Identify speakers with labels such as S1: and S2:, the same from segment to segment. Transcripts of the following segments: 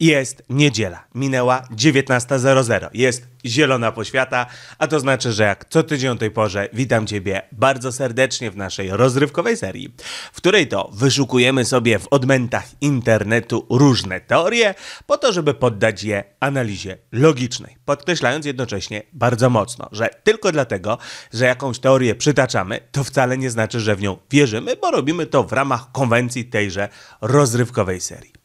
S1: Jest niedziela, minęła 19.00, jest zielona poświata, a to znaczy, że jak co tydzień o tej porze witam Ciebie bardzo serdecznie w naszej rozrywkowej serii, w której to wyszukujemy sobie w odmętach internetu różne teorie po to, żeby poddać je analizie logicznej, podkreślając jednocześnie bardzo mocno, że tylko dlatego, że jakąś teorię przytaczamy, to wcale nie znaczy, że w nią wierzymy, bo robimy to w ramach konwencji tejże rozrywkowej serii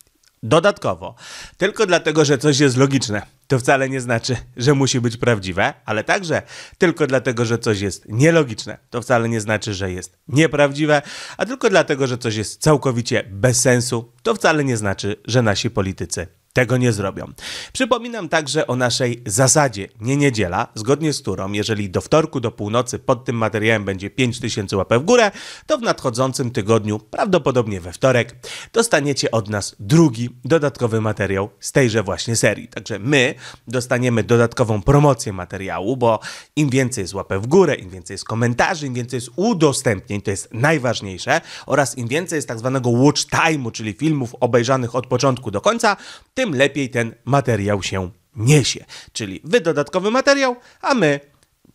S1: dodatkowo. Tylko dlatego, że coś jest logiczne, to wcale nie znaczy, że musi być prawdziwe, ale także tylko dlatego, że coś jest nielogiczne, to wcale nie znaczy, że jest nieprawdziwe, a tylko dlatego, że coś jest całkowicie bez sensu, to wcale nie znaczy, że nasi politycy tego nie zrobią. Przypominam także o naszej zasadzie nie niedziela, zgodnie z którą jeżeli do wtorku do północy pod tym materiałem będzie 5000 łapę w górę, to w nadchodzącym tygodniu, prawdopodobnie we wtorek, dostaniecie od nas drugi dodatkowy materiał z tejże właśnie serii. Także my dostaniemy dodatkową promocję materiału, bo im więcej jest łapę w górę, im więcej jest komentarzy, im więcej jest udostępnień, to jest najważniejsze, oraz im więcej jest tak zwanego watch time'u, czyli filmów obejrzanych od początku do końca, tym tym lepiej ten materiał się niesie. Czyli wy dodatkowy materiał, a my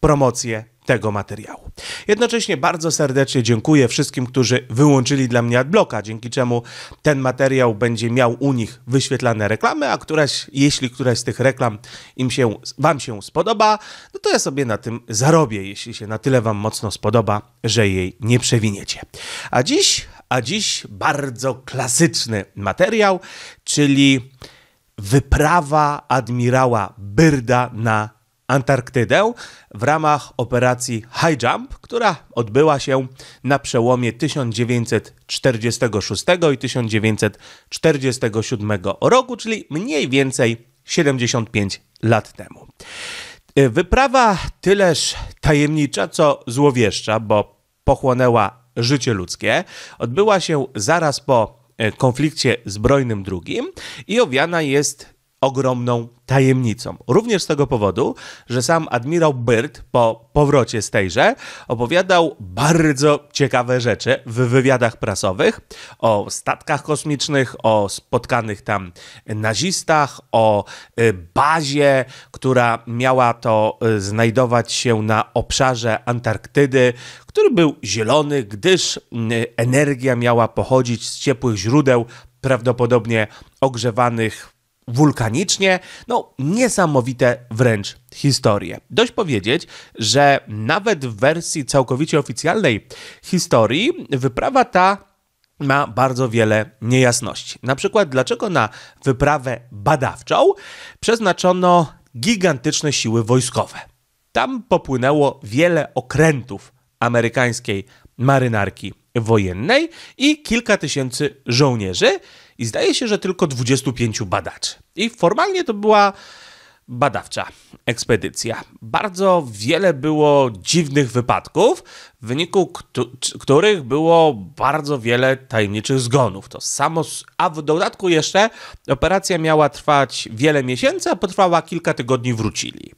S1: promocję tego materiału. Jednocześnie bardzo serdecznie dziękuję wszystkim, którzy wyłączyli dla mnie adblocka, dzięki czemu ten materiał będzie miał u nich wyświetlane reklamy, a któraś, jeśli któraś z tych reklam im się, wam się spodoba, no to ja sobie na tym zarobię, jeśli się na tyle wam mocno spodoba, że jej nie przewiniecie. A dziś, a dziś bardzo klasyczny materiał, czyli wyprawa admirała Byrda na Antarktydę w ramach operacji High Jump, która odbyła się na przełomie 1946 i 1947 roku, czyli mniej więcej 75 lat temu. E, wyprawa tyleż tajemnicza, co złowieszcza, bo pochłonęła życie ludzkie, odbyła się zaraz po E, konflikcie zbrojnym drugim i owiana jest ogromną tajemnicą. Również z tego powodu, że sam admirał Byrd po powrocie z tejże opowiadał bardzo ciekawe rzeczy w wywiadach prasowych o statkach kosmicznych, o spotkanych tam nazistach, o y, bazie, która miała to y, znajdować się na obszarze Antarktydy, który był zielony, gdyż y, energia miała pochodzić z ciepłych źródeł, prawdopodobnie ogrzewanych wulkanicznie, no niesamowite wręcz historie. Dość powiedzieć, że nawet w wersji całkowicie oficjalnej historii wyprawa ta ma bardzo wiele niejasności. Na przykład, dlaczego na wyprawę badawczą przeznaczono gigantyczne siły wojskowe. Tam popłynęło wiele okrętów amerykańskiej marynarki wojennej i kilka tysięcy żołnierzy, i zdaje się, że tylko 25 badaczy. I formalnie to była badawcza ekspedycja. Bardzo wiele było dziwnych wypadków, w wyniku których było bardzo wiele tajemniczych zgonów. To samo, a w dodatku jeszcze operacja miała trwać wiele miesięcy, a potrwała kilka tygodni wrócili.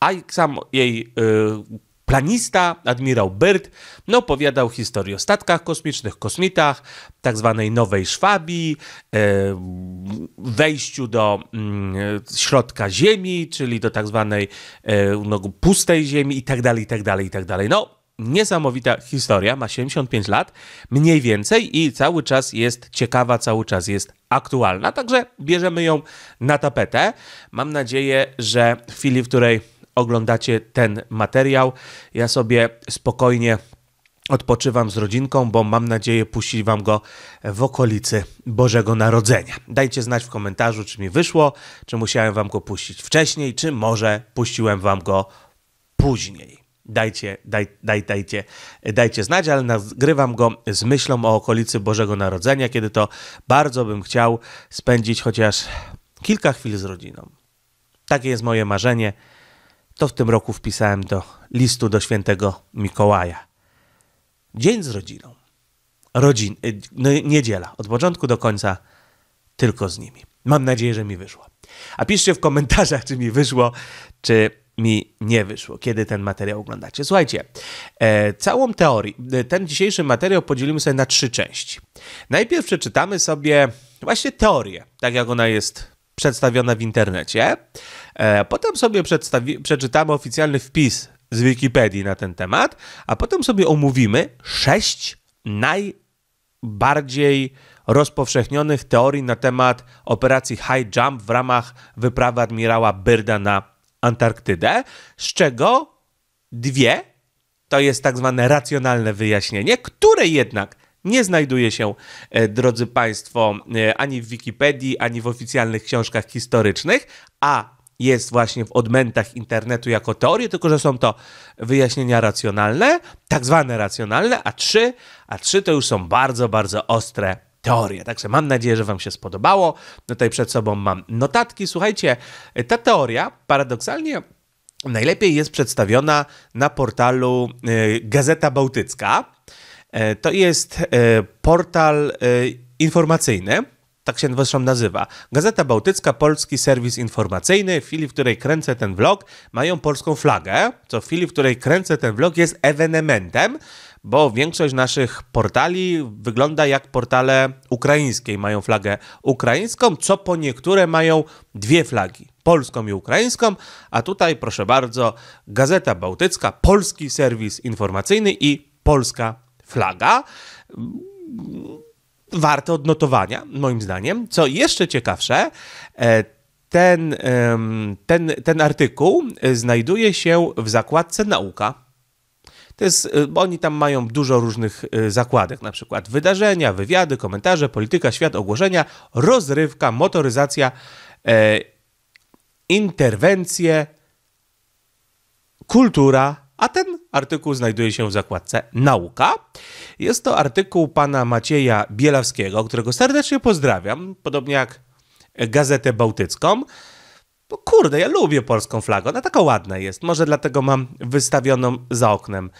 S1: A sam jej yy, Planista, admirał Byrd, no, opowiadał historię o statkach kosmicznych, kosmitach, tak zwanej Nowej Szwabii, e, wejściu do mm, środka Ziemi, czyli do tak zwanej e, no, pustej Ziemi i tak dalej, i tak dalej, i tak dalej. No, niesamowita historia, ma 75 lat mniej więcej i cały czas jest ciekawa, cały czas jest aktualna, także bierzemy ją na tapetę. Mam nadzieję, że w chwili, w której oglądacie ten materiał. Ja sobie spokojnie odpoczywam z rodzinką, bo mam nadzieję puścić Wam go w okolicy Bożego Narodzenia. Dajcie znać w komentarzu, czy mi wyszło, czy musiałem Wam go puścić wcześniej, czy może puściłem Wam go później. Dajcie, daj, daj, dajcie, dajcie znać, ale nagrywam go z myślą o okolicy Bożego Narodzenia, kiedy to bardzo bym chciał spędzić chociaż kilka chwil z rodziną. Takie jest moje marzenie to w tym roku wpisałem do listu do świętego Mikołaja. Dzień z rodziną. Rodzin, y, no, niedziela, od początku do końca tylko z nimi. Mam nadzieję, że mi wyszło. A piszcie w komentarzach, czy mi wyszło, czy mi nie wyszło, kiedy ten materiał oglądacie. Słuchajcie, e, całą teorię, e, ten dzisiejszy materiał podzielimy sobie na trzy części. Najpierw przeczytamy sobie właśnie teorię, tak jak ona jest przedstawiona w internecie. E, potem sobie przeczytamy oficjalny wpis z Wikipedii na ten temat, a potem sobie omówimy sześć najbardziej rozpowszechnionych teorii na temat operacji High Jump w ramach wyprawy admirała Byrda na Antarktydę, z czego dwie to jest tak zwane racjonalne wyjaśnienie, które jednak nie znajduje się, e, drodzy Państwo, e, ani w Wikipedii, ani w oficjalnych książkach historycznych, a jest właśnie w odmętach internetu jako teorie, tylko że są to wyjaśnienia racjonalne, tak zwane racjonalne, a trzy, a trzy to już są bardzo, bardzo ostre teorie. Także mam nadzieję, że Wam się spodobało. Tutaj przed sobą mam notatki. Słuchajcie, ta teoria paradoksalnie najlepiej jest przedstawiona na portalu y, Gazeta Bałtycka. Y, to jest y, portal informacyjny, tak się zresztą nazywa. Gazeta Bałtycka, polski serwis informacyjny. W chwili, w której kręcę ten vlog, mają polską flagę, co w chwili, w której kręcę ten vlog, jest ewenementem, bo większość naszych portali wygląda jak portale ukraińskie. Mają flagę ukraińską, co po niektóre mają dwie flagi polską i ukraińską, a tutaj proszę bardzo Gazeta Bałtycka, polski serwis informacyjny i polska flaga warte odnotowania, moim zdaniem. Co jeszcze ciekawsze, e, ten, ten, ten artykuł e, znajduje się w zakładce nauka. To jest, e, bo oni tam mają dużo różnych zakładek, na przykład wydarzenia, wywiady, komentarze, polityka, świat, ogłoszenia, rozrywka, motoryzacja, e, interwencje, kultura, a ten artykuł znajduje się w zakładce Nauka. Jest to artykuł pana Macieja Bielawskiego, którego serdecznie pozdrawiam, podobnie jak Gazetę Bałtycką. Bo kurde, ja lubię polską flagę, ona taka ładna jest. Może dlatego mam wystawioną za oknem.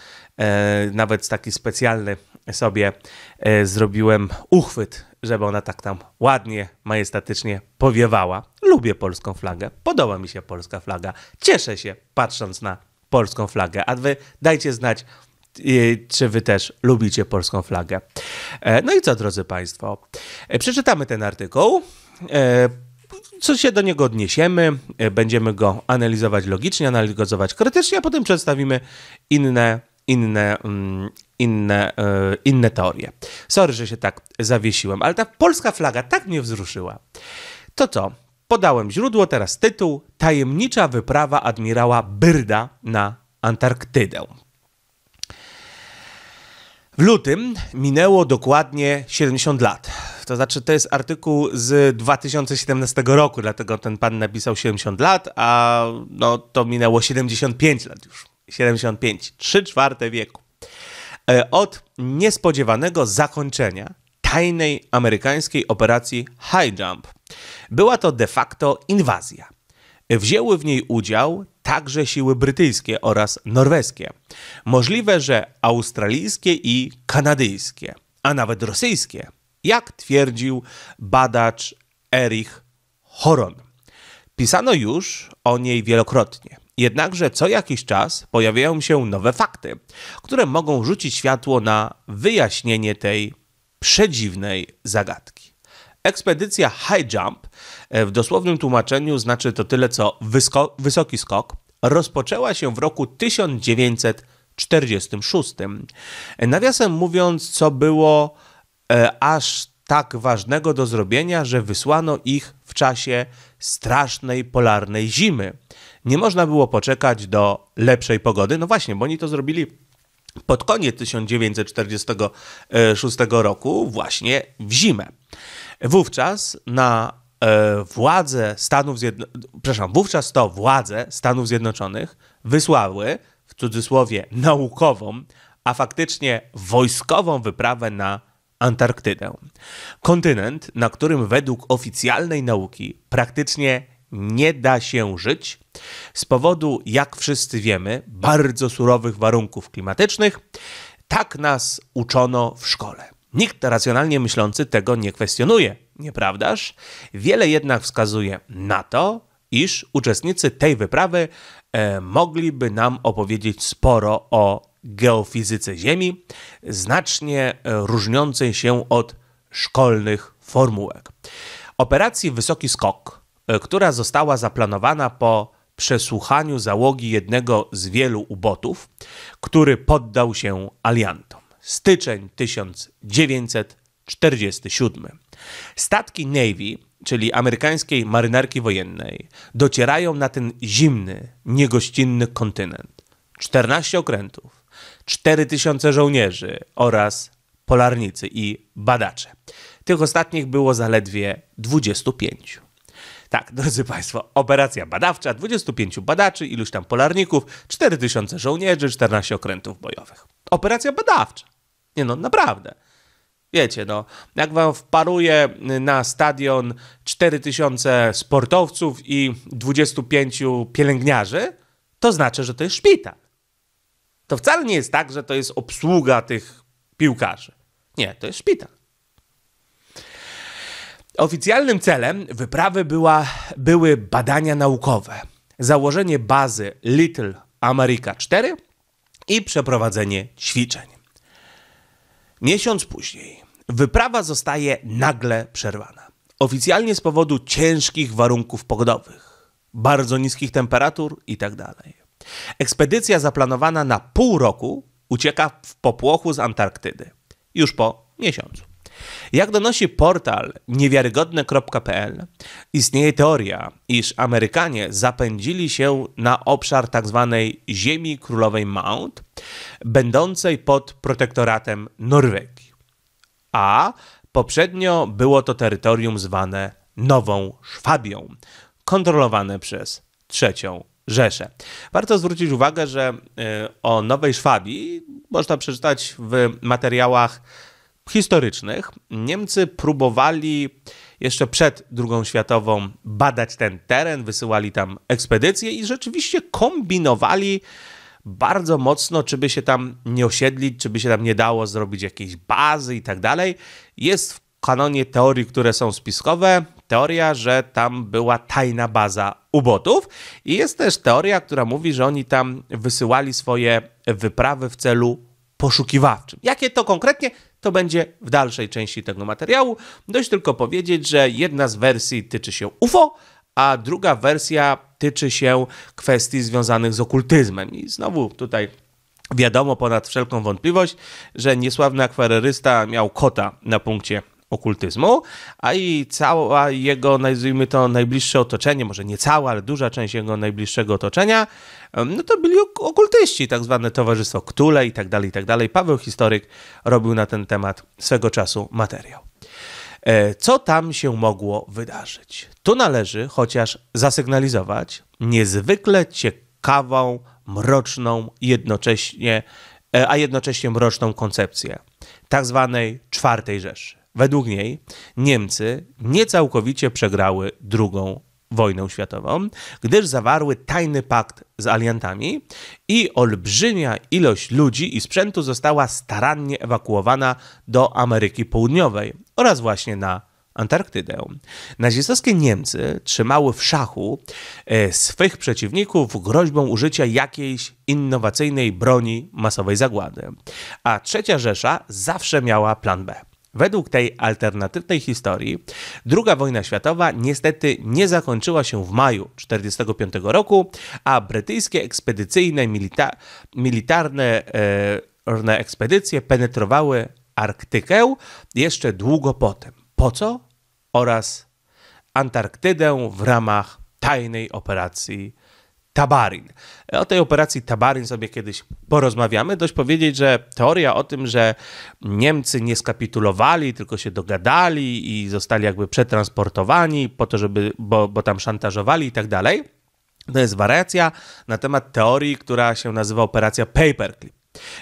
S1: E, nawet taki specjalny sobie e, zrobiłem uchwyt, żeby ona tak tam ładnie, majestatycznie powiewała. Lubię polską flagę, podoba mi się polska flaga. Cieszę się patrząc na polską flagę. A wy dajcie znać, y, czy wy też lubicie polską flagę. E, no i co, drodzy Państwo? E, przeczytamy ten artykuł. E, co się do niego odniesiemy, będziemy go analizować logicznie, analizować krytycznie, a potem przedstawimy inne, inne, mm, inne, inne teorie. Sorry, że się tak zawiesiłem, ale ta polska flaga tak mnie wzruszyła. To co? Podałem źródło, teraz tytuł: Tajemnicza wyprawa admirała Byrda na Antarktydę. W lutym minęło dokładnie 70 lat. To znaczy, to jest artykuł z 2017 roku, dlatego ten pan napisał 70 lat, a no, to minęło 75 lat już. 75, 3 czwarte wieku. E, od niespodziewanego zakończenia tajnej amerykańskiej operacji High Jump. Była to de facto inwazja. Wzięły w niej udział także siły brytyjskie oraz norweskie. Możliwe, że australijskie i kanadyjskie, a nawet rosyjskie, jak twierdził badacz Erich Horon. Pisano już o niej wielokrotnie. Jednakże co jakiś czas pojawiają się nowe fakty, które mogą rzucić światło na wyjaśnienie tej przedziwnej zagadki. Ekspedycja High Jump e, w dosłownym tłumaczeniu znaczy to tyle co wysko, wysoki skok, rozpoczęła się w roku 1946. E, nawiasem mówiąc, co było e, aż tak ważnego do zrobienia, że wysłano ich w czasie strasznej polarnej zimy. Nie można było poczekać do lepszej pogody. No właśnie, bo oni to zrobili pod koniec 1946 roku, właśnie w zimę. Wówczas na e, władze Stanów Zjednoczonych, wówczas to władze Stanów Zjednoczonych wysłały, w cudzysłowie, naukową, a faktycznie wojskową wyprawę na Antarktydę. Kontynent, na którym według oficjalnej nauki praktycznie nie da się żyć, z powodu, jak wszyscy wiemy, bardzo surowych warunków klimatycznych, tak nas uczono w szkole. Nikt racjonalnie myślący tego nie kwestionuje, nieprawdaż? Wiele jednak wskazuje na to, iż uczestnicy tej wyprawy e, mogliby nam opowiedzieć sporo o geofizyce Ziemi, znacznie e, różniącej się od szkolnych formułek. Operacji Wysoki Skok, e, która została zaplanowana po przesłuchaniu załogi jednego z wielu ubotów, który poddał się aliantom. Styczeń 1947. Statki Navy, czyli amerykańskiej marynarki wojennej, docierają na ten zimny, niegościnny kontynent. 14 okrętów, 4000 żołnierzy oraz polarnicy i badacze. Tych ostatnich było zaledwie 25. Tak, drodzy Państwo, operacja badawcza, 25 badaczy, iluś tam polarników, 4000 żołnierzy, 14 okrętów bojowych. Operacja badawcza. Nie no, naprawdę. Wiecie, no, jak wam wparuje na stadion 4000 sportowców i 25 pielęgniarzy, to znaczy, że to jest szpital. To wcale nie jest tak, że to jest obsługa tych piłkarzy. Nie, to jest szpital. Oficjalnym celem wyprawy była, były badania naukowe, założenie bazy Little America 4 i przeprowadzenie ćwiczeń. Miesiąc później wyprawa zostaje nagle przerwana. Oficjalnie z powodu ciężkich warunków pogodowych, bardzo niskich temperatur itd. Tak Ekspedycja zaplanowana na pół roku ucieka w popłochu z Antarktydy już po miesiącu. Jak donosi portal niewiarygodne.pl, istnieje teoria, iż Amerykanie zapędzili się na obszar tzw. Tak Ziemi Królowej Mount, będącej pod protektoratem Norwegii. A poprzednio było to terytorium zwane Nową Szwabią, kontrolowane przez trzecią Rzeszę. Warto zwrócić uwagę, że y, o Nowej Szwabii można przeczytać w materiałach historycznych Niemcy próbowali jeszcze przed II światową badać ten teren, wysyłali tam ekspedycje i rzeczywiście kombinowali bardzo mocno, czy by się tam nie osiedlić, czy by się tam nie dało zrobić jakiejś bazy i tak dalej. Jest w kanonie teorii, które są spiskowe, teoria, że tam była tajna baza ubotów i jest też teoria, która mówi, że oni tam wysyłali swoje wyprawy w celu poszukiwawczym. Jakie to konkretnie? to będzie w dalszej części tego materiału. Dość tylko powiedzieć, że jedna z wersji tyczy się UFO, a druga wersja tyczy się kwestii związanych z okultyzmem. I znowu tutaj wiadomo ponad wszelką wątpliwość, że niesławny akwarerysta miał kota na punkcie okultyzmu, a i cała jego, nazwijmy to, najbliższe otoczenie, może nie cała, ale duża część jego najbliższego otoczenia, no to byli okultyści, tak zwane Towarzystwo Ktule i tak dalej, i tak dalej. Paweł Historyk robił na ten temat swego czasu materiał. E, co tam się mogło wydarzyć? Tu należy chociaż zasygnalizować niezwykle ciekawą, mroczną, jednocześnie, e, a jednocześnie mroczną koncepcję tak zwanej czwartej Rzeszy. Według niej Niemcy niecałkowicie przegrały drugą wojnę światową, gdyż zawarły tajny pakt z aliantami i olbrzymia ilość ludzi i sprzętu została starannie ewakuowana do Ameryki Południowej oraz właśnie na Antarktydę. Nazistowskie Niemcy trzymały w szachu e, swych przeciwników groźbą użycia jakiejś innowacyjnej broni masowej zagłady, a trzecia Rzesza zawsze miała plan B. Według tej alternatywnej historii, II wojna światowa niestety nie zakończyła się w maju 1945 roku, a brytyjskie ekspedycyjne milita militarne e, ekspedycje penetrowały Arktykę jeszcze długo potem. Po co? Oraz Antarktydę w ramach tajnej operacji Tabarin. O tej operacji Tabarin sobie kiedyś porozmawiamy. Dość powiedzieć, że teoria o tym, że Niemcy nie skapitulowali, tylko się dogadali i zostali jakby przetransportowani po to, żeby, bo, bo tam szantażowali i tak dalej, to jest wariacja na temat teorii, która się nazywa operacja Paperclip.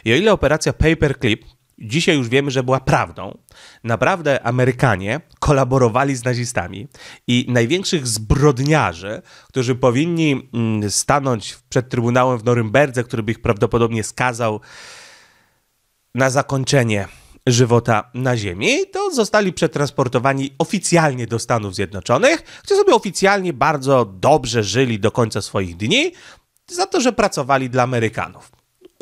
S1: I o ile operacja Paperclip dzisiaj już wiemy, że była prawdą. Naprawdę Amerykanie kolaborowali z nazistami i największych zbrodniarzy, którzy powinni mm, stanąć przed Trybunałem w Norymberdze, który by ich prawdopodobnie skazał na zakończenie żywota na Ziemi, to zostali przetransportowani oficjalnie do Stanów Zjednoczonych, gdzie sobie oficjalnie bardzo dobrze żyli do końca swoich dni, za to, że pracowali dla Amerykanów.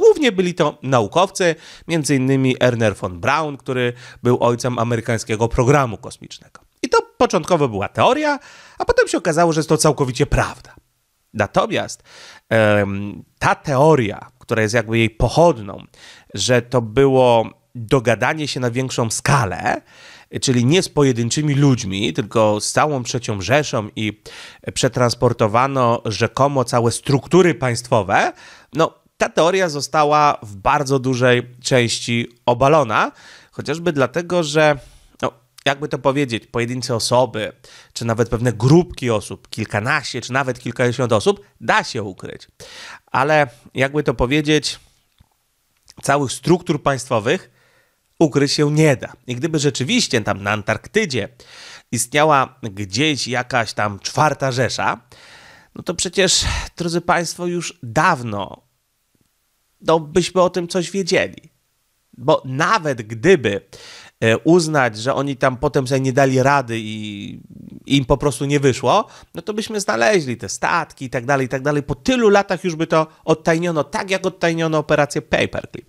S1: Głównie byli to naukowcy, m.in. Erner von Braun, który był ojcem amerykańskiego programu kosmicznego. I to początkowo była teoria, a potem się okazało, że jest to całkowicie prawda. Natomiast um, ta teoria, która jest jakby jej pochodną, że to było dogadanie się na większą skalę, czyli nie z pojedynczymi ludźmi, tylko z całą trzecią Rzeszą i przetransportowano rzekomo całe struktury państwowe, no ta teoria została w bardzo dużej części obalona, chociażby dlatego, że no, jakby to powiedzieć, pojedyncze osoby, czy nawet pewne grupki osób, kilkanaście, czy nawet kilkadziesiąt osób, da się ukryć. Ale jakby to powiedzieć, całych struktur państwowych ukryć się nie da. I gdyby rzeczywiście tam na Antarktydzie istniała gdzieś jakaś tam czwarta rzesza, no to przecież, drodzy Państwo, już dawno no byśmy o tym coś wiedzieli. Bo nawet gdyby e, uznać, że oni tam potem sobie nie dali rady i im po prostu nie wyszło, no to byśmy znaleźli te statki i tak dalej, i tak dalej. Po tylu latach już by to odtajniono, tak jak odtajniono operację Paperclip.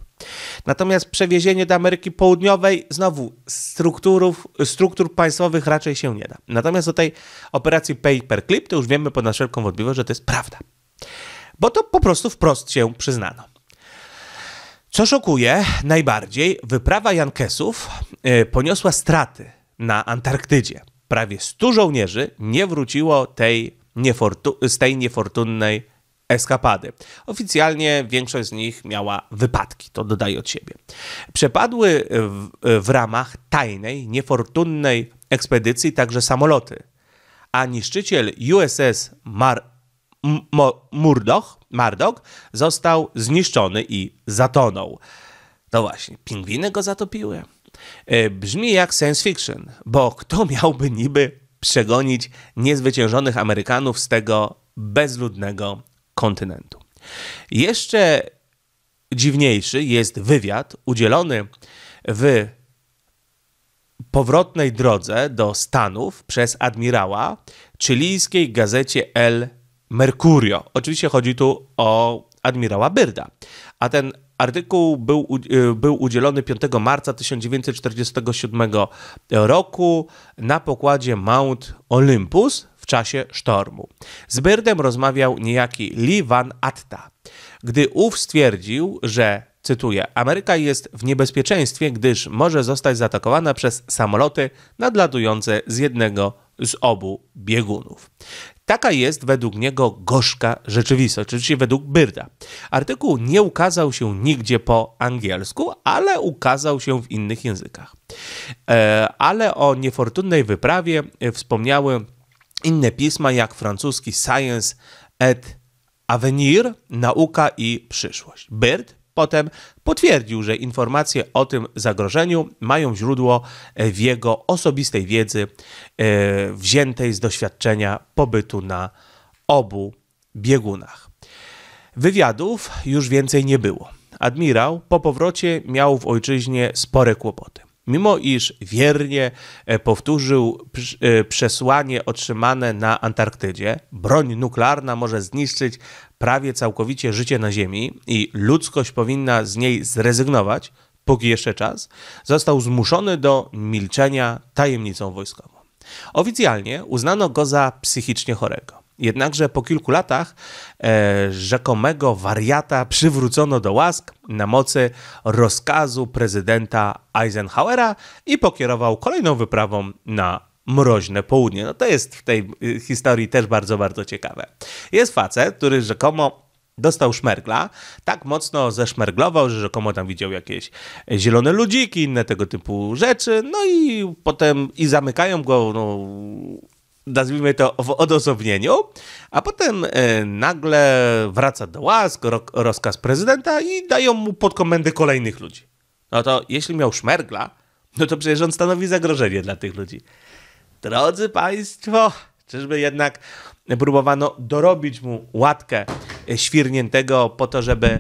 S1: Natomiast przewiezienie do Ameryki Południowej, znowu, strukturów, struktur państwowych raczej się nie da. Natomiast o tej operacji Paperclip to już wiemy ponad wszelką wątpliwość, że to jest prawda. Bo to po prostu wprost się przyznano. Co szokuje najbardziej, wyprawa Jankesów e, poniosła straty na Antarktydzie. Prawie 100 żołnierzy nie wróciło tej niefortu- z tej niefortunnej eskapady. Oficjalnie większość z nich miała wypadki, to dodaję od siebie. Przepadły w, w, ramach tajnej, niefortunnej ekspedycji także samoloty, a niszczyciel USS Mar Murdoch, Mardok został zniszczony i zatonął. To no właśnie, pingwiny go zatopiły. E, brzmi jak science fiction, bo kto miałby niby przegonić niezwyciężonych Amerykanów z tego bezludnego kontynentu? Jeszcze dziwniejszy jest wywiad udzielony w powrotnej drodze do Stanów przez admirała chilijskiej gazecie El Mercurio. Oczywiście chodzi tu o admirała Byrda. A ten artykuł był, y, był udzielony 5 marca 1947 roku na pokładzie Mount Olympus w czasie sztormu. Z Byrdem rozmawiał niejaki Lee Van Atta. Gdy ów stwierdził, że Cytuję: Ameryka jest w niebezpieczeństwie, gdyż może zostać zaatakowana przez samoloty nadlatujące z jednego z obu biegunów. Taka jest według niego gorzka rzeczywistość, oczywiście według Byrda. Artykuł nie ukazał się nigdzie po angielsku, ale ukazał się w innych językach. E, ale o niefortunnej wyprawie e, wspomniały inne pisma, jak francuski Science et Avenir, Nauka i Przyszłość. Byrd Potem potwierdził, że informacje o tym zagrożeniu mają źródło w jego osobistej wiedzy, e, wziętej z doświadczenia pobytu na obu biegunach. Wywiadów już więcej nie było. Admirał po powrocie miał w ojczyźnie spore kłopoty. Mimo iż wiernie e, powtórzył e, przesłanie otrzymane na Antarktydzie, broń nuklearna może zniszczyć prawie całkowicie życie na Ziemi i ludzkość powinna z niej zrezygnować, póki jeszcze czas, został zmuszony do milczenia tajemnicą wojskową. Oficjalnie uznano go za psychicznie chorego. Jednakże po kilku latach e, rzekomego wariata przywrócono do łask na mocy rozkazu prezydenta Eisenhowera i pokierował kolejną wyprawą na mroźne południe. No to jest w tej y, historii też bardzo, bardzo ciekawe. Jest facet, który rzekomo dostał szmergla, tak mocno zeszmerglował, że rzekomo tam widział jakieś zielone ludziki, inne tego typu rzeczy, no i potem i zamykają go no, nazwijmy to, w odosobnieniu, a potem e, nagle wraca do łask rozkaz prezydenta i dają mu pod komendę kolejnych ludzi. No to jeśli miał szmergla, no to przecież on stanowi zagrożenie dla tych ludzi. Drodzy Państwo, czyżby jednak próbowano dorobić mu łatkę świrniętego po to, żeby,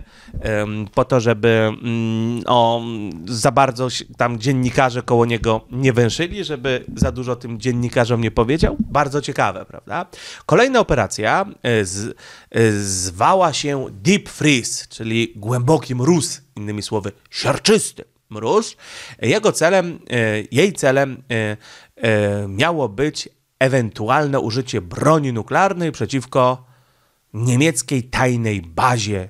S1: po to, żeby mm, o, za bardzo tam dziennikarze koło niego nie węszyli, żeby za dużo tym dziennikarzom nie powiedział. Bardzo ciekawe, prawda? Kolejna operacja e, z, e, zwała się Deep Freeze, czyli głęboki mróz, innymi słowy, siarczysty mróz. Jego celem, e, jej celem miało być ewentualne użycie broni nuklearnej przeciwko niemieckiej tajnej bazie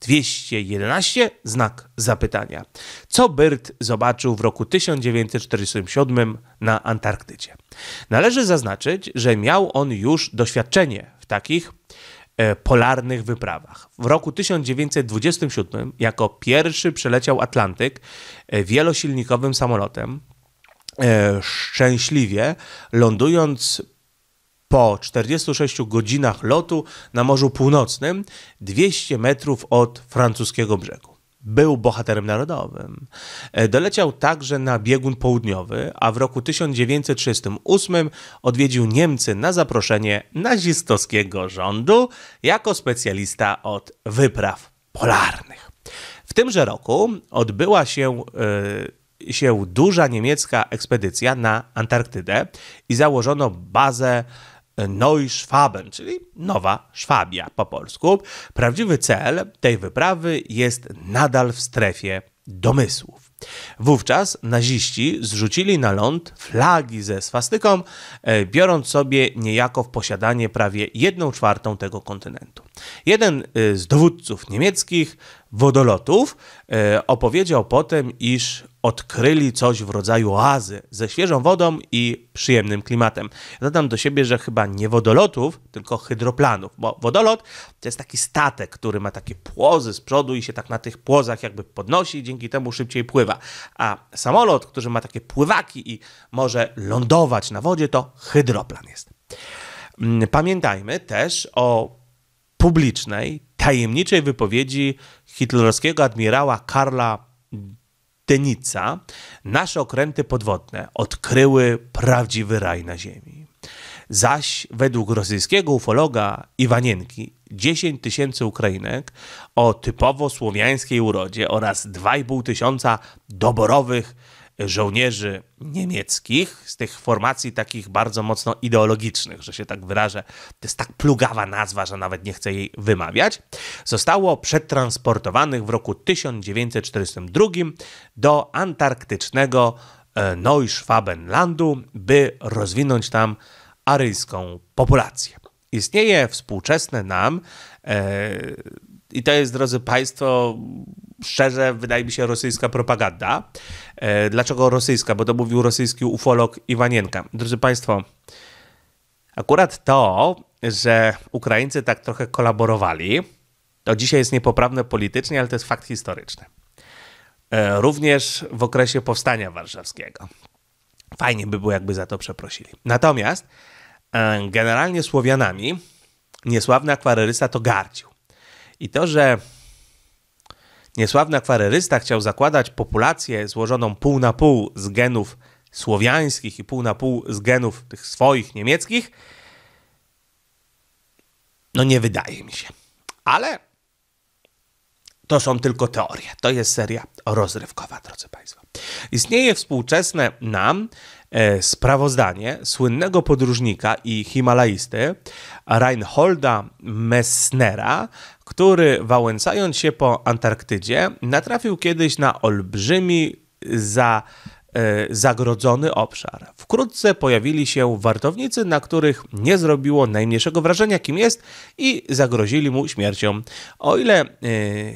S1: 211 znak zapytania. Co Byrd zobaczył w roku 1947 na Antarktydzie? Należy zaznaczyć, że miał on już doświadczenie w takich e, polarnych wyprawach. W roku 1927 jako pierwszy przeleciał Atlantyk e, wielosilnikowym samolotem. E, szczęśliwie lądując po 46 godzinach lotu na Morzu Północnym, 200 metrów od francuskiego brzegu. Był bohaterem narodowym. E, doleciał także na biegun południowy, a w roku 1938 odwiedził Niemcy na zaproszenie nazistowskiego rządu jako specjalista od wypraw polarnych. W tymże roku odbyła się. Yy, się duża niemiecka ekspedycja na Antarktydę i założono bazę Neuschwaben, czyli Nowa Szwabia po polsku. Prawdziwy cel tej wyprawy jest nadal w strefie domysłów. Wówczas naziści zrzucili na ląd flagi ze swastyką, e, biorąc sobie niejako w posiadanie prawie jedną czwartą tego kontynentu. Jeden e, z dowódców niemieckich wodolotów, e, opowiedział potem, iż odkryli coś w rodzaju oazy ze świeżą wodą i przyjemnym klimatem. Dodam do siebie, że chyba nie wodolotów, tylko hydroplanów, bo wodolot to jest taki statek, który ma takie płozy z przodu i się tak na tych płozach jakby podnosi i dzięki temu szybciej pływa. A samolot, który ma takie pływaki i może lądować na wodzie, to hydroplan jest. Mm, pamiętajmy też o publicznej, tajemniczej wypowiedzi hitlerowskiego admirała Karla Denica, nasze okręty podwodne odkryły prawdziwy raj na ziemi. Zaś według rosyjskiego ufologa Iwanienki 10 tysięcy Ukrainek o typowo słowiańskiej urodzie oraz 2,5 tysiąca doborowych żołnierzy niemieckich, z tych formacji takich bardzo mocno ideologicznych, że się tak wyrażę, to jest tak plugawa nazwa, że nawet nie chcę jej wymawiać, zostało przetransportowanych w roku 1942 do antarktycznego e, Neuschwabenlandu, by rozwinąć tam aryjską populację. Istnieje współczesne nam, e, i to jest, drodzy Państwo, szczerze, wydaje mi się, rosyjska propaganda. E, dlaczego rosyjska? Bo to mówił rosyjski ufolog Iwanienka. Drodzy Państwo, akurat to, że Ukraińcy tak trochę kolaborowali, to dzisiaj jest niepoprawne politycznie, ale to jest fakt historyczny. E, również w okresie powstania warszawskiego. Fajnie by było, jakby za to przeprosili. Natomiast e, generalnie Słowianami niesławny akwarysta to gardził. I to, że Niesławny akwarerysta chciał zakładać populację złożoną pół na pół z genów słowiańskich i pół na pół z genów tych swoich niemieckich. No nie wydaje mi się. Ale to są tylko teorie. To jest seria rozrywkowa, drodzy Państwo. Istnieje współczesne nam e, sprawozdanie słynnego podróżnika i himalaisty Reinholda Messnera, który wałęsając się po Antarktydzie natrafił kiedyś na olbrzymi za e, zagrodzony obszar. Wkrótce pojawili się wartownicy, na których nie zrobiło najmniejszego wrażenia, kim jest, i zagrozili mu śmiercią, o ile e,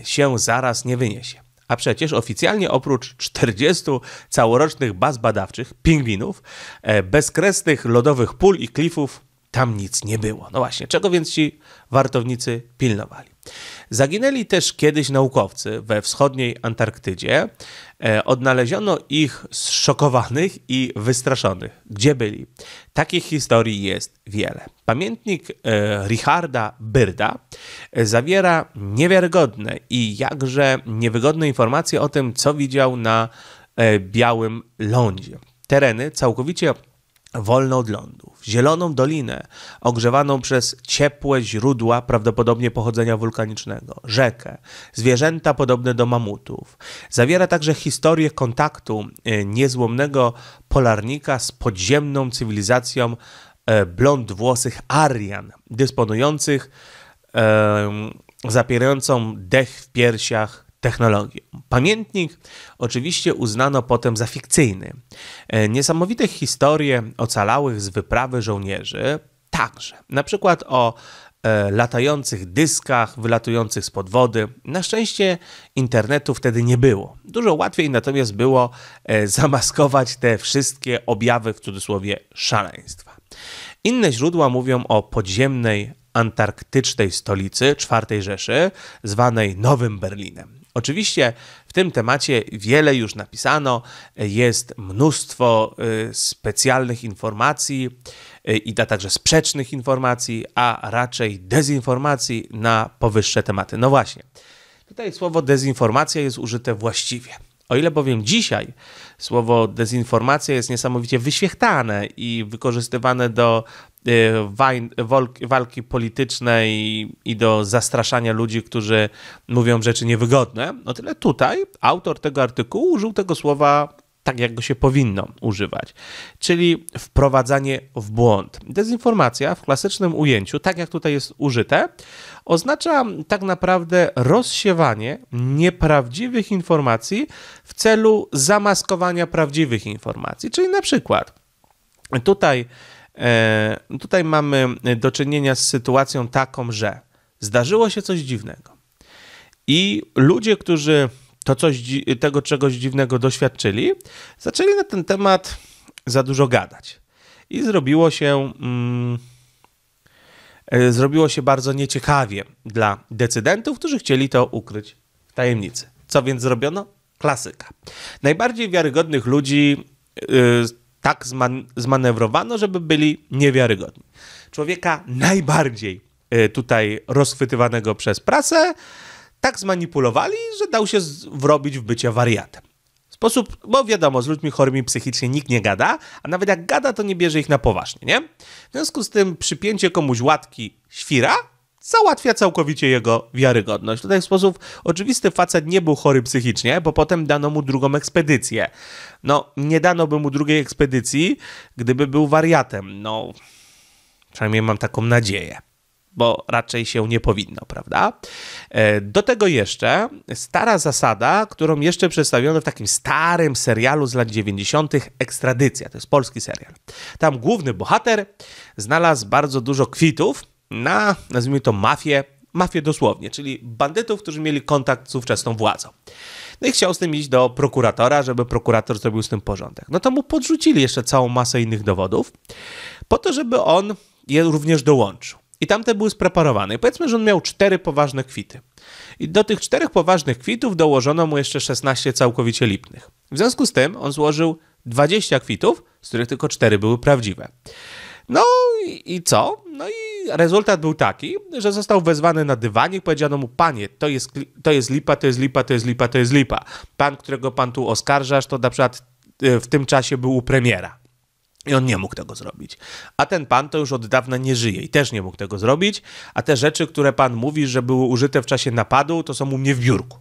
S1: się zaraz nie wyniesie. A przecież oficjalnie oprócz 40 całorocznych baz badawczych, pingwinów, e, bezkresnych lodowych pól i klifów, tam nic nie było. No właśnie, czego więc ci wartownicy pilnowali? Zaginęli też kiedyś naukowcy we wschodniej Antarktydzie. E, odnaleziono ich zszokowanych i wystraszonych. Gdzie byli? Takich historii jest wiele. Pamiętnik e, Richarda Byrda e, zawiera niewiarygodne i jakże niewygodne informacje o tym, co widział na Białym Lądzie. Tereny całkowicie wolno od lądów, zieloną dolinę ogrzewaną przez ciepłe źródła prawdopodobnie pochodzenia wulkanicznego, rzekę, zwierzęta podobne do mamutów. Zawiera także historię kontaktu e, niezłomnego polarnika z podziemną cywilizacją e, blond włosych Arian, dysponujących e, zapierającą dech w piersiach technologią. Pamiętnik oczywiście uznano potem za fikcyjny. E, niesamowite historie ocalałych z wyprawy żołnierzy także, na przykład o e, latających dyskach, wylatujących spod wody. Na szczęście internetu wtedy nie było. Dużo łatwiej natomiast było e, zamaskować te wszystkie objawy w cudzysłowie szaleństwa. Inne źródła mówią o podziemnej antarktycznej stolicy IV Rzeszy, zwanej Nowym Berlinem. Oczywiście w tym temacie wiele już napisano, jest mnóstwo y, specjalnych informacji y, i da także sprzecznych informacji, a raczej dezinformacji na powyższe tematy. No właśnie, tutaj słowo dezinformacja jest użyte właściwie. O ile bowiem dzisiaj słowo dezinformacja jest niesamowicie wyświechtane i wykorzystywane do Y, walki politycznej i do zastraszania ludzi, którzy mówią rzeczy niewygodne. No tyle tutaj autor tego artykułu użył tego słowa tak, jak go się powinno używać, czyli wprowadzanie w błąd. Dezinformacja w klasycznym ujęciu, tak jak tutaj jest użyte, oznacza tak naprawdę rozsiewanie nieprawdziwych informacji w celu zamaskowania prawdziwych informacji. Czyli na przykład tutaj E, tutaj mamy do czynienia z sytuacją taką, że zdarzyło się coś dziwnego. I ludzie, którzy to coś, tego czegoś dziwnego doświadczyli, zaczęli na ten temat za dużo gadać. I zrobiło się. Mm, e, zrobiło się bardzo nieciekawie dla decydentów, którzy chcieli to ukryć w tajemnicy. Co więc zrobiono? Klasyka. Najbardziej wiarygodnych ludzi. Y, tak zman zmanewrowano, żeby byli niewiarygodni. Człowieka najbardziej y, tutaj rozchwytywanego przez prasę tak zmanipulowali, że dał się wrobić w bycie wariatem. Sposób, bo wiadomo, z ludźmi chorymi psychicznie nikt nie gada, a nawet jak gada, to nie bierze ich na poważnie, nie? W związku z tym przypięcie komuś łatki świra załatwia całkowicie jego wiarygodność. Tutaj w sposób oczywisty facet nie był chory psychicznie, bo potem dano mu drugą ekspedycję. No, nie dano by mu drugiej ekspedycji, gdyby był wariatem. No, przynajmniej mam taką nadzieję bo raczej się nie powinno, prawda? E, do tego jeszcze stara zasada, którą jeszcze przedstawiono w takim starym serialu z lat 90. Ekstradycja, to jest polski serial. Tam główny bohater znalazł bardzo dużo kwitów, na, nazwijmy to, mafię, mafię dosłownie, czyli bandytów, którzy mieli kontakt z ówczesną władzą. No i chciał z tym iść do prokuratora, żeby prokurator zrobił z tym porządek. No to mu podrzucili jeszcze całą masę innych dowodów, po to, żeby on je również dołączył. I tamte były spreparowane. I powiedzmy, że on miał cztery poważne kwity. I do tych czterech poważnych kwitów dołożono mu jeszcze 16 całkowicie lipnych. W związku z tym on złożył 20 kwitów, z których tylko cztery były prawdziwe. No i co? No i rezultat był taki, że został wezwany na dywanik, powiedziano mu, panie, to jest, to jest lipa, to jest lipa, to jest lipa, to jest lipa. Pan, którego pan tu oskarżasz, to na przykład e, w tym czasie był u premiera. I on nie mógł tego zrobić. A ten pan to już od dawna nie żyje i też nie mógł tego zrobić. A te rzeczy, które pan mówi, że były użyte w czasie napadu, to są u mnie w biurku.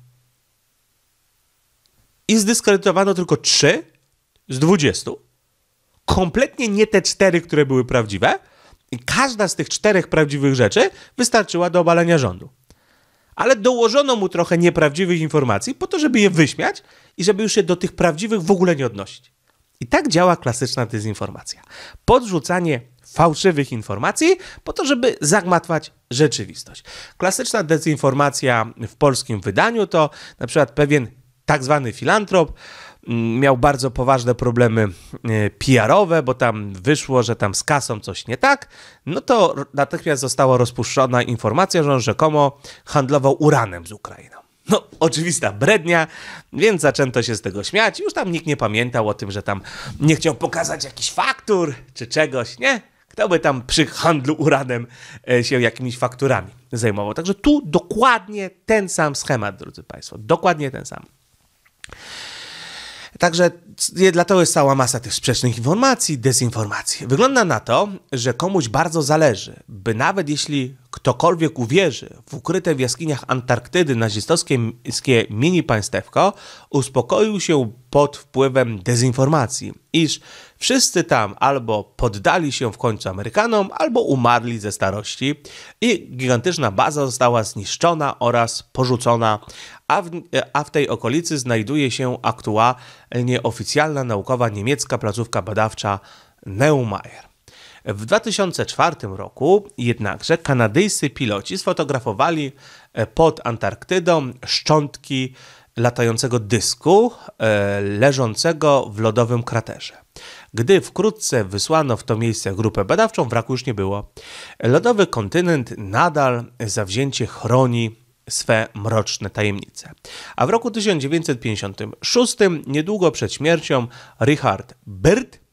S1: I zdyskredytowano tylko trzy z dwudziestu. Kompletnie nie te cztery, które były prawdziwe, i każda z tych czterech prawdziwych rzeczy wystarczyła do obalenia rządu. Ale dołożono mu trochę nieprawdziwych informacji po to, żeby je wyśmiać i żeby już się do tych prawdziwych w ogóle nie odnosić. I tak działa klasyczna dezinformacja. Podrzucanie fałszywych informacji po to, żeby zagmatwać rzeczywistość. Klasyczna dezinformacja w polskim wydaniu to na przykład pewien tak zwany filantrop miał bardzo poważne problemy e, PR-owe, bo tam wyszło, że tam z kasą coś nie tak, no to natychmiast została rozpuszczona informacja, że on rzekomo handlował uranem z Ukrainą. No, oczywista brednia, więc zaczęto się z tego śmiać. Już tam nikt nie pamiętał o tym, że tam nie chciał pokazać jakichś faktur czy czegoś, nie? Kto by tam przy handlu uranem e, się jakimiś fakturami zajmował? Także tu dokładnie ten sam schemat, drodzy Państwo. Dokładnie ten sam. Także dlatego jest cała masa tych sprzecznych informacji, dezinformacji. Wygląda na to, że komuś bardzo zależy, by nawet jeśli ktokolwiek uwierzy w ukryte w jaskiniach Antarktydy nazistowskie mini państewko, uspokoił się pod wpływem dezinformacji, iż wszyscy tam albo poddali się w końcu Amerykanom, albo umarli ze starości i gigantyczna baza została zniszczona oraz porzucona, a w, a w tej okolicy znajduje się aktualnie oficjalna naukowa niemiecka placówka badawcza Neumayer. W 2004 roku jednakże kanadyjscy piloci sfotografowali e, pod Antarktydą szczątki latającego dysku e, leżącego w lodowym kraterze. Gdy wkrótce wysłano w to miejsce grupę badawczą, wraku już nie było. Lodowy kontynent nadal zawzięcie chroni swe mroczne tajemnice. A w roku 1956, niedługo przed śmiercią, Richard Byrd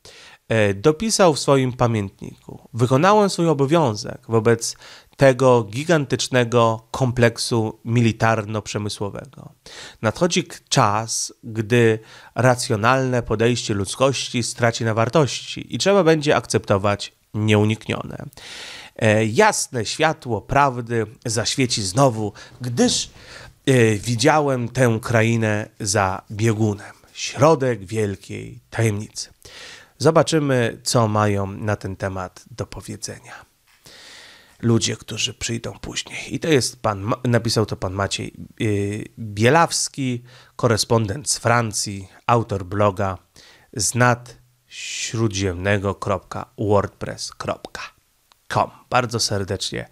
S1: E, dopisał w swoim pamiętniku: Wykonałem swój obowiązek wobec tego gigantycznego kompleksu militarno-przemysłowego. Nadchodzi czas, gdy racjonalne podejście ludzkości straci na wartości i trzeba będzie akceptować nieuniknione. E, jasne światło prawdy zaświeci znowu, gdyż e, widziałem tę krainę za biegunem. Środek wielkiej tajemnicy. Zobaczymy, co mają na ten temat do powiedzenia ludzie, którzy przyjdą później. I to jest pan, napisał to pan Maciej y, Bielawski, korespondent z Francji, autor bloga znadśródziemnego.wordpress.com. Bardzo serdecznie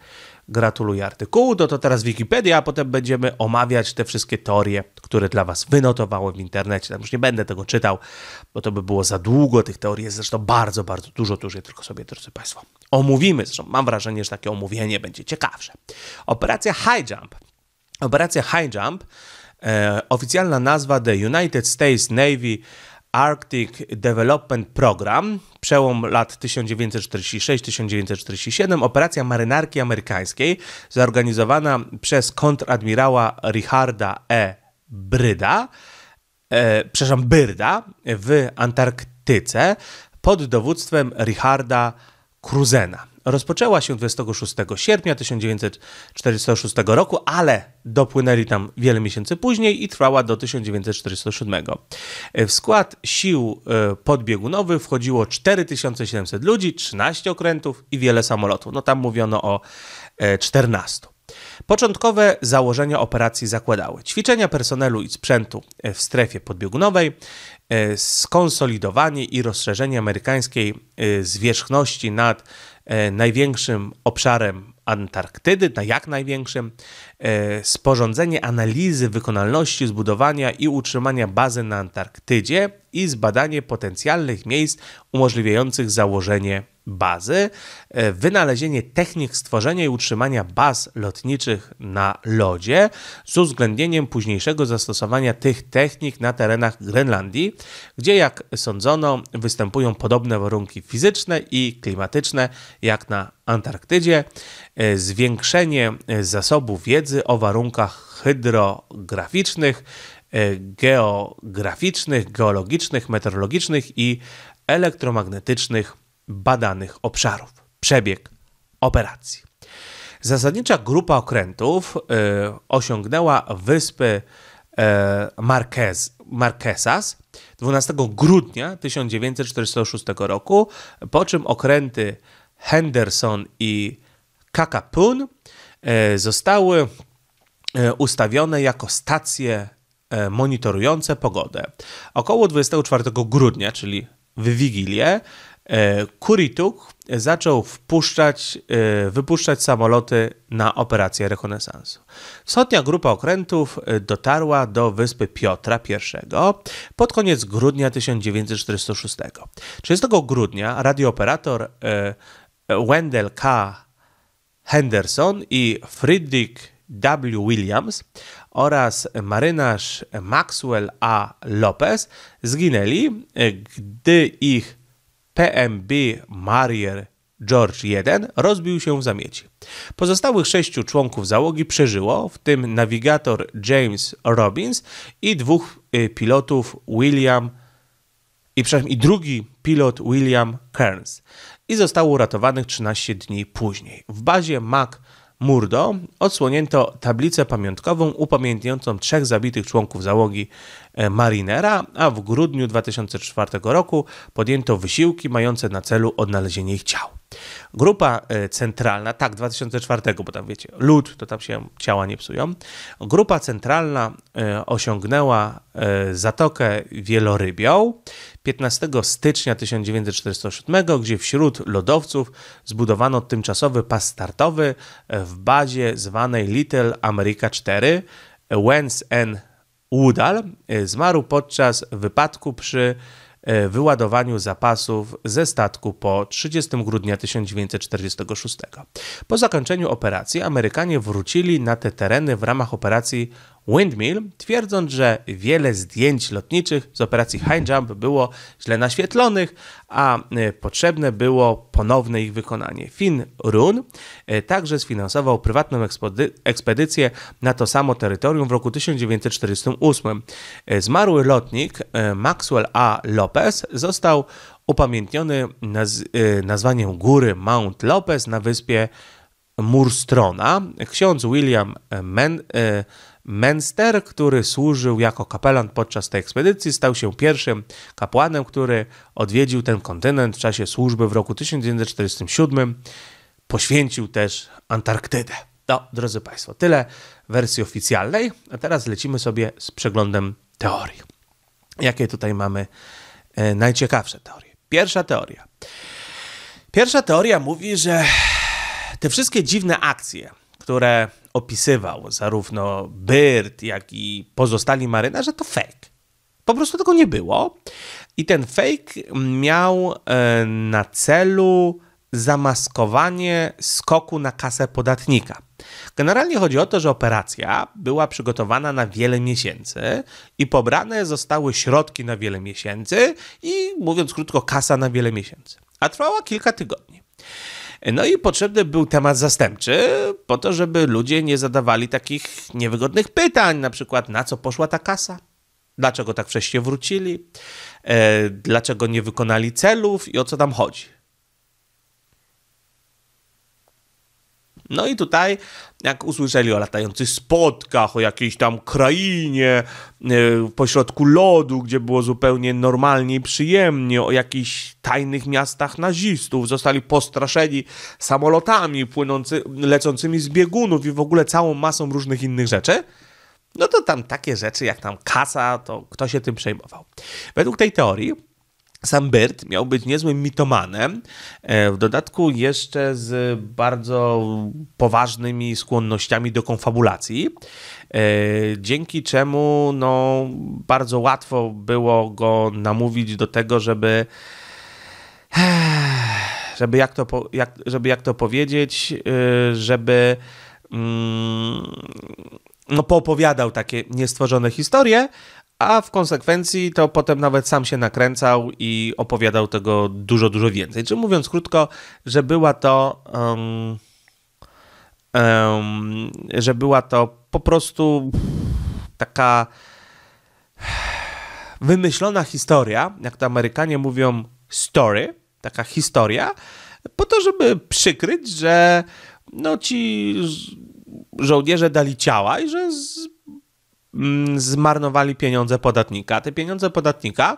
S1: gratuluję artykułu, no to teraz Wikipedia, a potem będziemy omawiać te wszystkie teorie, które dla was wynotowałem w internecie. Tam już nie będę tego czytał, bo to by było za długo, tych teorii jest zresztą bardzo, bardzo dużo, dużo, je tylko sobie, drodzy państwo, omówimy. Zresztą mam wrażenie, że takie omówienie będzie ciekawsze. Operacja High Jump. Operacja High Jump, e, oficjalna nazwa The United States Navy Arctic Development Program, przełom lat 1946-1947, operacja marynarki amerykańskiej zorganizowana przez kontradmirała Richarda E. Bryda, e, przepraszam, Byrda w Antarktyce pod dowództwem Richarda Cruzena rozpoczęła się 26 sierpnia 1946 roku, ale dopłynęli tam wiele miesięcy później i trwała do 1947. W skład sił e, podbiegunowych wchodziło 4700 ludzi, 13 okrętów i wiele samolotów. No tam mówiono o 14. E, Początkowe założenia operacji zakładały ćwiczenia personelu i sprzętu e, w strefie podbiegunowej, skonsolidowanie i rozszerzenie amerykańskiej zwierzchności nad E, największym obszarem Antarktydy, na jak największym, e, sporządzenie analizy wykonalności zbudowania i utrzymania bazy na Antarktydzie i zbadanie potencjalnych miejsc umożliwiających założenie bazy, e, wynalezienie technik stworzenia i utrzymania baz lotniczych na lodzie z uwzględnieniem późniejszego zastosowania tych technik na terenach Grenlandii, gdzie jak sądzono występują podobne warunki fizyczne i klimatyczne jak na Antarktydzie, e, zwiększenie e, zasobu wiedzy o warunkach hydrograficznych, geograficznych, geologicznych, meteorologicznych i elektromagnetycznych badanych obszarów, przebieg operacji. Zasadnicza grupa okrętów y, osiągnęła wyspy y, Marquez, Marquesas 12 grudnia 1946 roku, po czym okręty Henderson i Kakapun y, zostały ustawione jako stacje monitorujące pogodę. Około 24 grudnia, czyli w Wigilię, E, Kurituk zaczął wpuszczać, e, wypuszczać samoloty na operację rekonesansu. Wschodnia grupa okrętów e, dotarła do wyspy Piotra I pod koniec grudnia 1946. 30 grudnia radiooperator Wendell K. Henderson i Friedrich W. Williams oraz marynarz Maxwell A. Lopez zginęli, gdy ich PMB Marrier George 1 rozbił się w zamieci. Pozostałych sześciu członków załogi przeżyło, w tym nawigator James Robbins i dwóch y, pilotów William i, i drugi pilot William Kearns i zostało uratowanych 13 dni później. W bazie Mac Murdo odsłonięto tablicę pamiątkową upamiętniającą trzech zabitych członków załogi e, Marinera, a w grudniu 2004 roku podjęto wysiłki mające na celu odnalezienie ich ciał. Grupa e, centralna, tak, 2004, bo tam wiecie, lód, to tam się ciała nie psują. Grupa centralna e, osiągnęła e, Zatokę Wielorybią 15 stycznia 1947, gdzie wśród lodowców zbudowano tymczasowy pas startowy w bazie zwanej Little America 4. Wentz N. Udall zmarł podczas wypadku przy E, wyładowaniu zapasów ze statku po 30 grudnia 1946. Po zakończeniu operacji Amerykanie wrócili na te tereny w ramach operacji Windmill, twierdząc, że wiele zdjęć lotniczych z operacji High Jump było źle naświetlonych, a y, potrzebne było ponowne ich wykonanie. Finn Run y, także sfinansował prywatną ekspedycję na to samo terytorium w roku 1948. Y, zmarły lotnik Maxwell A. Lopez został upamiętniony naz nazwaniem góry Mount Lopez na wyspie Murstrona. Ksiądz William Men. Y Menster, który służył jako kapelan podczas tej ekspedycji, stał się pierwszym kapłanem, który odwiedził ten kontynent w czasie służby w roku 1947. Poświęcił też Antarktydę. No, drodzy Państwo, tyle wersji oficjalnej, a teraz lecimy sobie z przeglądem teorii. Jakie tutaj mamy e, najciekawsze teorie? Pierwsza teoria. Pierwsza teoria mówi, że te wszystkie dziwne akcje, które opisywał zarówno Byrd, jak i pozostali marynarze, to fake. Po prostu tego nie było. I ten fake miał e, na celu zamaskowanie skoku na kasę podatnika. Generalnie chodzi o to, że operacja była przygotowana na wiele miesięcy i pobrane zostały środki na wiele miesięcy i mówiąc krótko, kasa na wiele miesięcy. A trwała kilka tygodni. No i potrzebny był temat zastępczy po to, żeby ludzie nie zadawali takich niewygodnych pytań, na przykład na co poszła ta kasa, dlaczego tak wcześnie wrócili, e, dlaczego nie wykonali celów i o co tam chodzi. No i tutaj, jak usłyszeli o latających spotkach, o jakiejś tam krainie yy, pośrodku lodu, gdzie było zupełnie normalnie i przyjemnie, o jakichś tajnych miastach nazistów, zostali postraszeni samolotami płynący, lecącymi z biegunów i w ogóle całą masą różnych innych rzeczy, no to tam takie rzeczy jak tam kasa, to kto się tym przejmował? Według tej teorii sam Byrd miał być niezłym mitomanem, e, w dodatku jeszcze z bardzo poważnymi skłonnościami do konfabulacji, e, dzięki czemu no, bardzo łatwo było go namówić do tego, żeby żeby jak to, jak, żeby jak to powiedzieć, e, żeby mm, no, poopowiadał takie niestworzone historie, a w konsekwencji to potem nawet sam się nakręcał i opowiadał tego dużo, dużo więcej. Czyli mówiąc krótko, że była to. Um, um, że była to po prostu taka wymyślona historia, jak to Amerykanie mówią, story, taka historia, po to, żeby przykryć, że no ci żołnierze dali ciała i że z Mm, zmarnowali pieniądze podatnika. Te pieniądze podatnika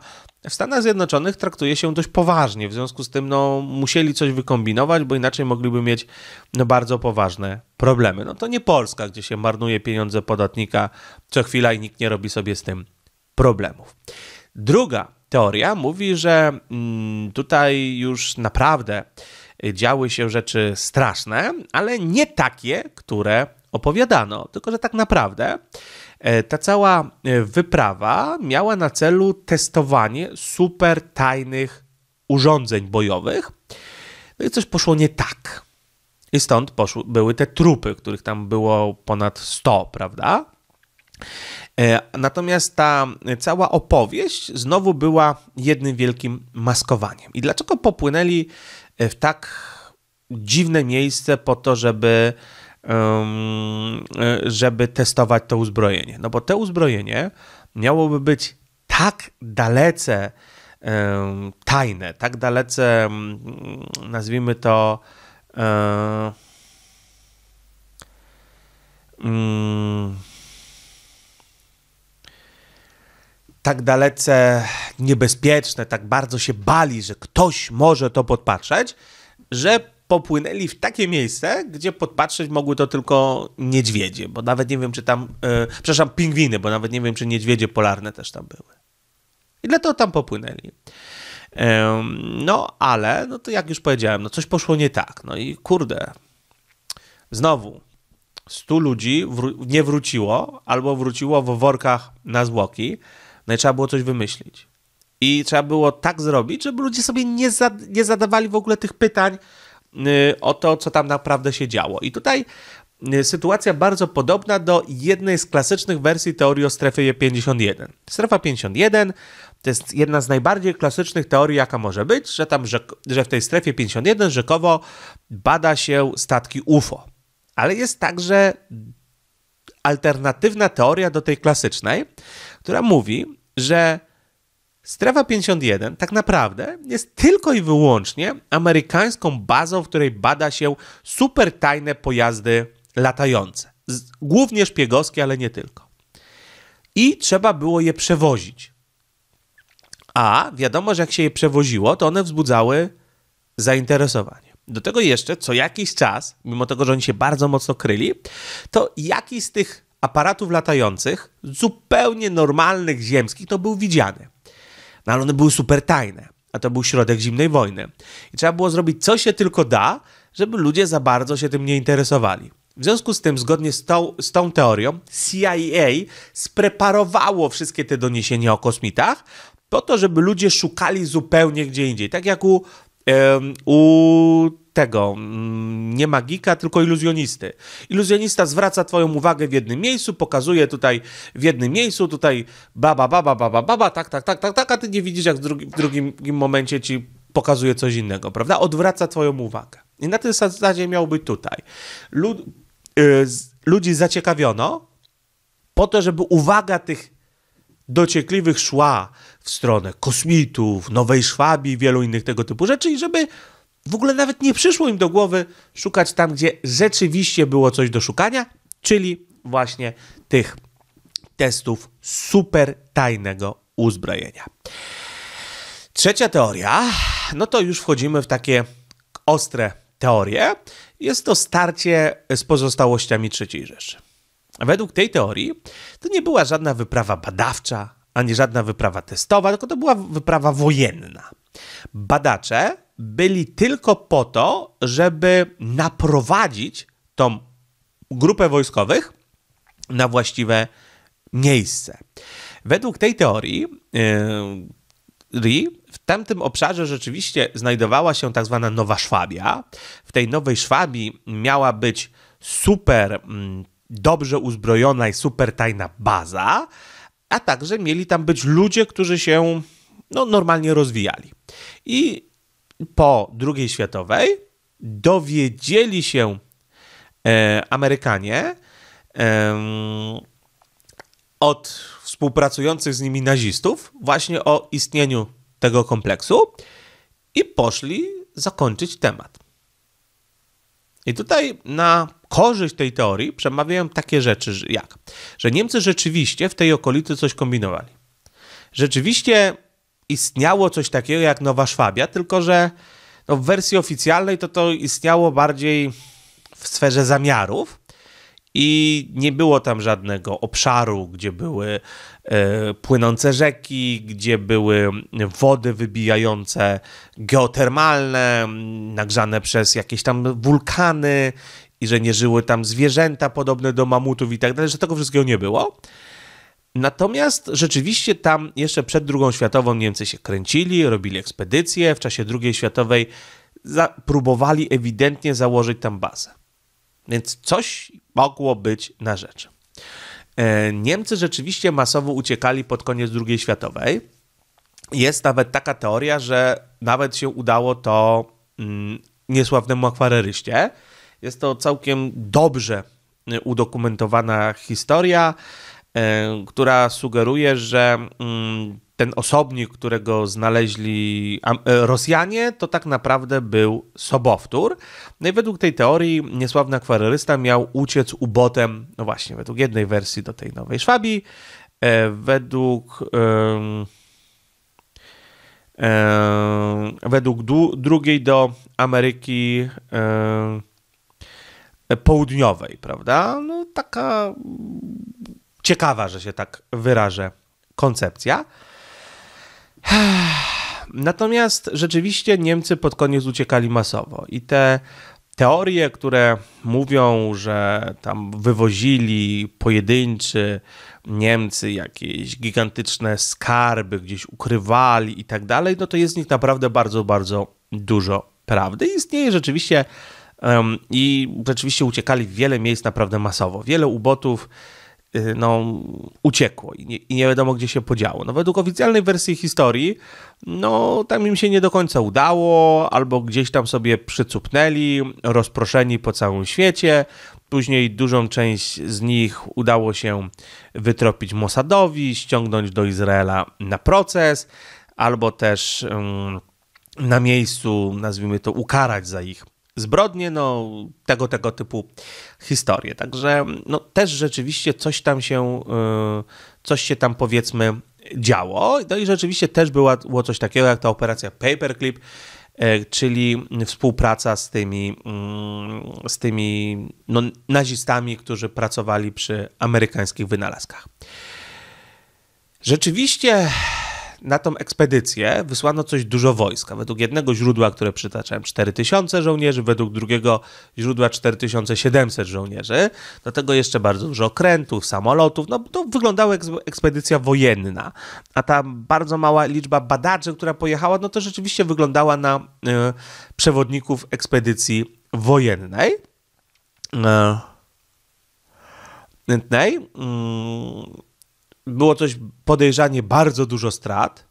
S1: w Stanach Zjednoczonych traktuje się dość poważnie, w związku z tym no, musieli coś wykombinować, bo inaczej mogliby mieć no, bardzo poważne problemy. No to nie Polska, gdzie się marnuje pieniądze podatnika co chwila i nikt nie robi sobie z tym problemów. Druga teoria mówi, że mm, tutaj już naprawdę działy się rzeczy straszne, ale nie takie, które opowiadano, tylko że tak naprawdę E, ta cała e, wyprawa miała na celu testowanie super tajnych urządzeń bojowych. No i coś poszło nie tak. I stąd poszły, były te trupy, których tam było ponad 100, prawda? E, natomiast ta cała opowieść znowu była jednym wielkim maskowaniem. I dlaczego popłynęli w tak dziwne miejsce po to, żeby E, żeby testować to uzbrojenie. No bo to uzbrojenie miałoby być tak dalece tajne, tak dalece, nazwijmy to, mm, tak dalece niebezpieczne, tak bardzo się bali, że ktoś może to podpatrzeć, że popłynęli w takie miejsce, gdzie podpatrzeć mogły to tylko niedźwiedzie, bo nawet nie wiem, czy tam, yy, przepraszam, pingwiny, bo nawet nie wiem, czy niedźwiedzie polarne też tam były. I dlatego tam popłynęli. no, ale, no to jak już powiedziałem, no coś poszło nie tak. No i kurde, znowu, 100 ludzi wró- nie wróciło, albo wróciło w workach na zwłoki, no i trzeba było coś wymyślić. I trzeba było tak zrobić, żeby ludzie sobie nie, nie zadawali w ogóle tych pytań, Y, o to, co tam naprawdę się działo. I tutaj y, sytuacja bardzo podobna do jednej z klasycznych wersji teorii o strefie 51. Strefa 51 to jest jedna z najbardziej klasycznych teorii, jaka może być, że, tam, że w tej strefie 51 rzekowo bada się statki UFO. Ale jest także alternatywna teoria do tej klasycznej, która mówi, że Strefa 51 tak naprawdę jest tylko i wyłącznie amerykańską bazą, w której bada się super tajne pojazdy latające. Głównie szpiegowskie, ale nie tylko. I trzeba było je przewozić. A wiadomo, że jak się je przewoziło, to one wzbudzały zainteresowanie. Do tego jeszcze co jakiś czas, mimo tego, że oni się bardzo mocno kryli, to jakiś z tych aparatów latających, zupełnie normalnych, ziemskich, to był widziany. No ale one były super tajne, a to był środek zimnej wojny. I trzeba było zrobić co się tylko da, żeby ludzie za bardzo się tym nie interesowali. W związku z tym, zgodnie z tą, z tą teorią, CIA spreparowało wszystkie te doniesienia o kosmitach po to, żeby ludzie szukali zupełnie gdzie indziej. Tak jak u, um, u tego, mm, nie magika, tylko iluzjonisty. Iluzjonista zwraca twoją uwagę w jednym miejscu, pokazuje tutaj w jednym miejscu, tutaj baba, baba, baba, baba, tak, tak, tak, tak, tak, a ty nie widzisz, jak w, w drugim momencie ci pokazuje coś innego, prawda? Odwraca twoją uwagę. I na tym zasadzie miałby być tutaj. Lud, yy, ludzi zaciekawiono po to, żeby uwaga tych dociekliwych szła w stronę kosmitów, Nowej Szwabii, wielu innych tego typu rzeczy i żeby w ogóle nawet nie przyszło im do głowy szukać tam, gdzie rzeczywiście było coś do szukania, czyli właśnie tych testów super tajnego uzbrojenia. Trzecia teoria, no to już wchodzimy w takie ostre teorie. Jest to starcie z pozostałościami III Rzeszy. Według tej teorii to nie była żadna wyprawa badawcza, ani żadna wyprawa testowa, tylko to była wyprawa wojenna. Badacze byli tylko po to, żeby naprowadzić tą grupę wojskowych na właściwe miejsce. Według tej teorii y, w tamtym obszarze rzeczywiście znajdowała się tak zwana Nowa Szwabia. W tej Nowej Szwabii miała być super mm, dobrze uzbrojona i super tajna baza, a także mieli tam być ludzie, którzy się no, normalnie rozwijali. I po II światowej dowiedzieli się e, Amerykanie e, od współpracujących z nimi nazistów właśnie o istnieniu tego kompleksu i poszli zakończyć temat. I tutaj na korzyść tej teorii przemawiają takie rzeczy jak, że Niemcy rzeczywiście w tej okolicy coś kombinowali. Rzeczywiście istniało coś takiego jak Nowa Szwabia, tylko że no, w wersji oficjalnej to to istniało bardziej w sferze zamiarów i nie było tam żadnego obszaru, gdzie były e, płynące rzeki, gdzie były wody wybijające geotermalne, nagrzane przez jakieś tam wulkany i że nie żyły tam zwierzęta podobne do mamutów i tak dalej, że tego wszystkiego nie było. Natomiast rzeczywiście tam jeszcze przed II światową Niemcy się kręcili, robili ekspedycje, w czasie II światowej próbowali ewidentnie założyć tam bazę. Więc coś mogło być na rzeczy. E, Niemcy rzeczywiście masowo uciekali pod koniec II światowej. Jest nawet taka teoria, że nawet się udało to mm, niesławnemu akwareryście. Jest to całkiem dobrze y, udokumentowana historia. E, która sugeruje, że mm, ten osobnik, którego znaleźli e, Rosjanie, to tak naprawdę był sobowtór. No i według tej teorii niesławny akwarysta miał uciec ubotem, no właśnie, według jednej wersji do tej nowej Szwabii, e, według. według drugiej do Ameryki Południowej, prawda? No, taka ciekawa, że się tak wyrażę, koncepcja. Natomiast rzeczywiście Niemcy pod koniec uciekali masowo i te teorie, które mówią, że tam wywozili pojedynczy Niemcy jakieś gigantyczne skarby, gdzieś ukrywali i tak dalej, no to jest w nich naprawdę bardzo, bardzo dużo prawdy. Istnieje rzeczywiście um, i rzeczywiście uciekali w wiele miejsc naprawdę masowo. Wiele ubotów Y, no, uciekło i nie, i nie, wiadomo, gdzie się podziało. No, według oficjalnej wersji historii, no, tam im się nie do końca udało, albo gdzieś tam sobie przycupnęli, rozproszeni po całym świecie. Później dużą część z nich udało się wytropić Mossadowi, ściągnąć do Izraela na proces, albo też um, na miejscu, nazwijmy to, ukarać za ich zbrodnie, no tego, tego typu historie. Także no, też rzeczywiście coś tam się, y, coś się tam powiedzmy działo. No i rzeczywiście też było, było coś takiego jak ta operacja Paperclip, e, czyli współpraca z tymi, mm, z tymi no, nazistami, którzy pracowali przy amerykańskich wynalazkach. Rzeczywiście na tą ekspedycję wysłano coś dużo wojska. Według jednego źródła, które przytaczałem, 4000 żołnierzy, według drugiego źródła 4700 żołnierzy. Do tego jeszcze bardzo dużo okrętów, samolotów. No to wyglądała ekspedycja wojenna. A ta bardzo mała liczba badaczy, która pojechała, no to rzeczywiście wyglądała na y, przewodników ekspedycji wojennej. Y, y, było coś podejrzanie bardzo dużo strat,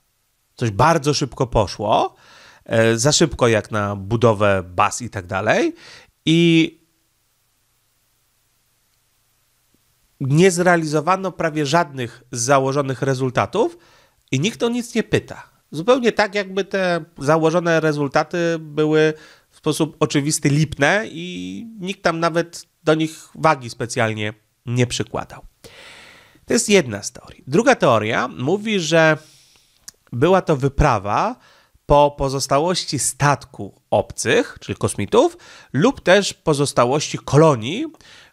S1: coś bardzo szybko poszło, e, za szybko jak na budowę baz i tak dalej i nie zrealizowano prawie żadnych z założonych rezultatów i nikt o nic nie pyta. Zupełnie tak, jakby te założone rezultaty były w sposób oczywisty lipne i nikt tam nawet do nich wagi specjalnie nie przykładał. To jest jedna z teorii. Druga teoria mówi, że była to wyprawa po pozostałości statku obcych, czyli kosmitów, lub też pozostałości kolonii,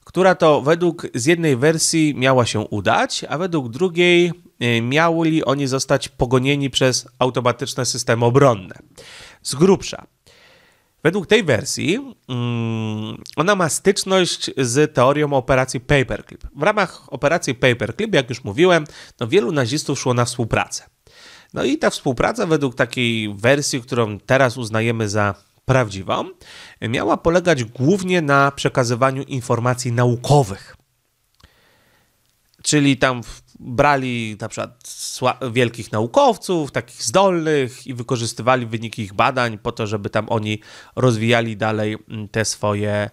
S1: która to według z jednej wersji miała się udać, a według drugiej y, miały oni zostać pogonieni przez automatyczne systemy obronne. Z grubsza, Według tej wersji mm, ona ma styczność z teorią operacji Paperclip. W ramach operacji Paperclip, jak już mówiłem, no wielu nazistów szło na współpracę. No i ta współpraca, według takiej wersji, którą teraz uznajemy za prawdziwą, miała polegać głównie na przekazywaniu informacji naukowych. Czyli tam brali na przykład wielkich naukowców, takich zdolnych i wykorzystywali wyniki ich badań po to, żeby tam oni rozwijali dalej mm, te swoje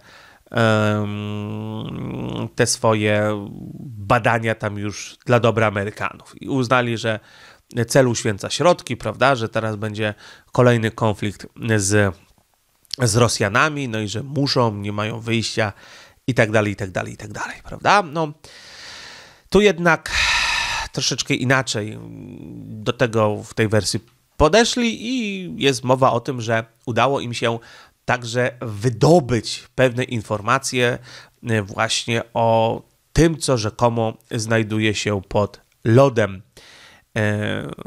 S1: te swoje badania tam już dla dobra Amerykanów. I uznali, że celu uświęca środki, prawda, że teraz będzie kolejny konflikt z, z Rosjanami, no i że muszą, nie mają wyjścia i tak dalej, i tak dalej, i tak dalej, prawda? No, tu jednak troszeczkę inaczej do tego w tej wersji podeszli i jest mowa o tym, że udało im się także wydobyć pewne informacje e, właśnie o tym, co rzekomo znajduje się pod lodem e,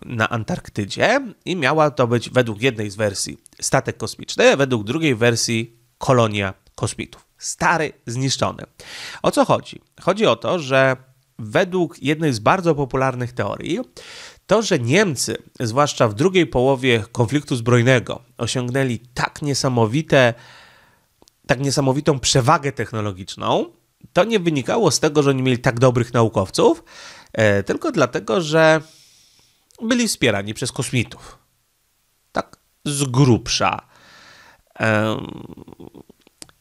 S1: na Antarktydzie i miała to być według jednej z wersji statek kosmiczny, według drugiej wersji kolonia kosmitów. Stary, zniszczony. O co chodzi? Chodzi o to, że według jednej z bardzo popularnych teorii, to, że Niemcy, zwłaszcza w drugiej połowie konfliktu zbrojnego, osiągnęli tak niesamowite, tak niesamowitą przewagę technologiczną, to nie wynikało z tego, że oni mieli tak dobrych naukowców, e, tylko dlatego, że byli wspierani przez kosmitów. Tak z grubsza.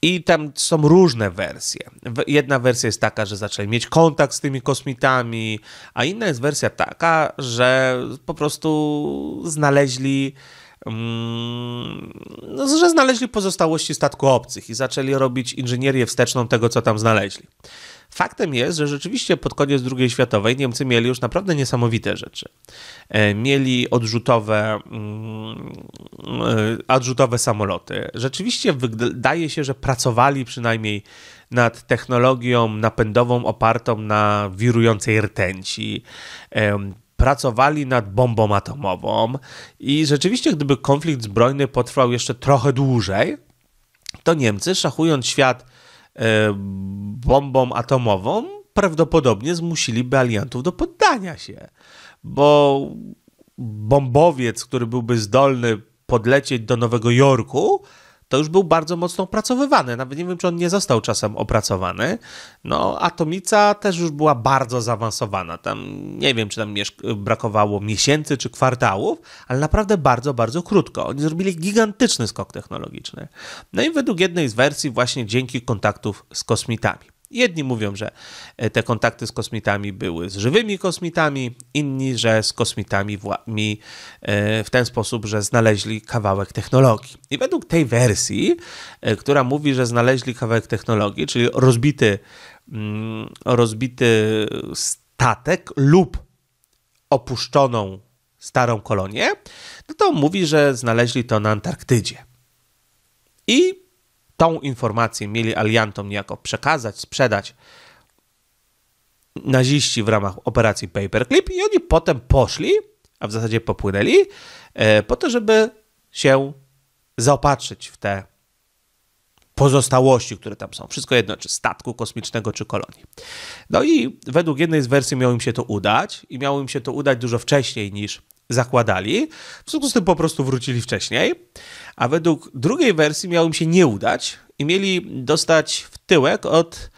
S1: I tam są różne wersje. Jedna wersja jest taka, że zaczęli mieć kontakt z tymi kosmitami, a inna jest wersja taka, że po prostu znaleźli. Mm, no, że znaleźli pozostałości statku obcych i zaczęli robić inżynierię wsteczną tego, co tam znaleźli. Faktem jest, że rzeczywiście pod koniec II światowej Niemcy mieli już naprawdę niesamowite rzeczy. E, mieli odrzutowe, mm, e, odrzutowe samoloty. Rzeczywiście wydaje się, że pracowali przynajmniej nad technologią napędową opartą na wirującej rtęci e, pracowali nad bombą atomową i rzeczywiście, gdyby konflikt zbrojny potrwał jeszcze trochę dłużej, to Niemcy, szachując świat E, bombą atomową, prawdopodobnie zmusiliby aliantów do poddania się, bo bombowiec, który byłby zdolny podlecieć do Nowego Jorku, to już był bardzo mocno opracowywany. Nawet nie wiem, czy on nie został czasem opracowany. No, Atomica też już była bardzo zaawansowana. Tam nie wiem, czy tam brakowało miesięcy czy kwartałów, ale naprawdę bardzo, bardzo krótko. Oni zrobili gigantyczny skok technologiczny. No i według jednej z wersji właśnie dzięki kontaktów z kosmitami. Jedni mówią, że e, te kontakty z kosmitami były z żywymi kosmitami, inni, że z kosmitami e, w ten sposób, że znaleźli kawałek technologii. I według tej wersji, e, która mówi, że znaleźli kawałek technologii, czyli rozbity, mm, rozbity statek lub opuszczoną starą kolonię, no to mówi, że znaleźli to na Antarktydzie. I tą informację mieli aliantom niejako przekazać, sprzedać naziści w ramach operacji Paperclip i oni potem poszli, a w zasadzie popłynęli, e, po to, żeby się zaopatrzyć w te pozostałości, które tam są. Wszystko jedno, czy statku kosmicznego, czy kolonii. No i według jednej z wersji miało im się to udać i miało im się to udać dużo wcześniej niż zakładali. W związku z tym po prostu wrócili wcześniej, a według drugiej wersji miało im się nie udać i mieli dostać w tyłek od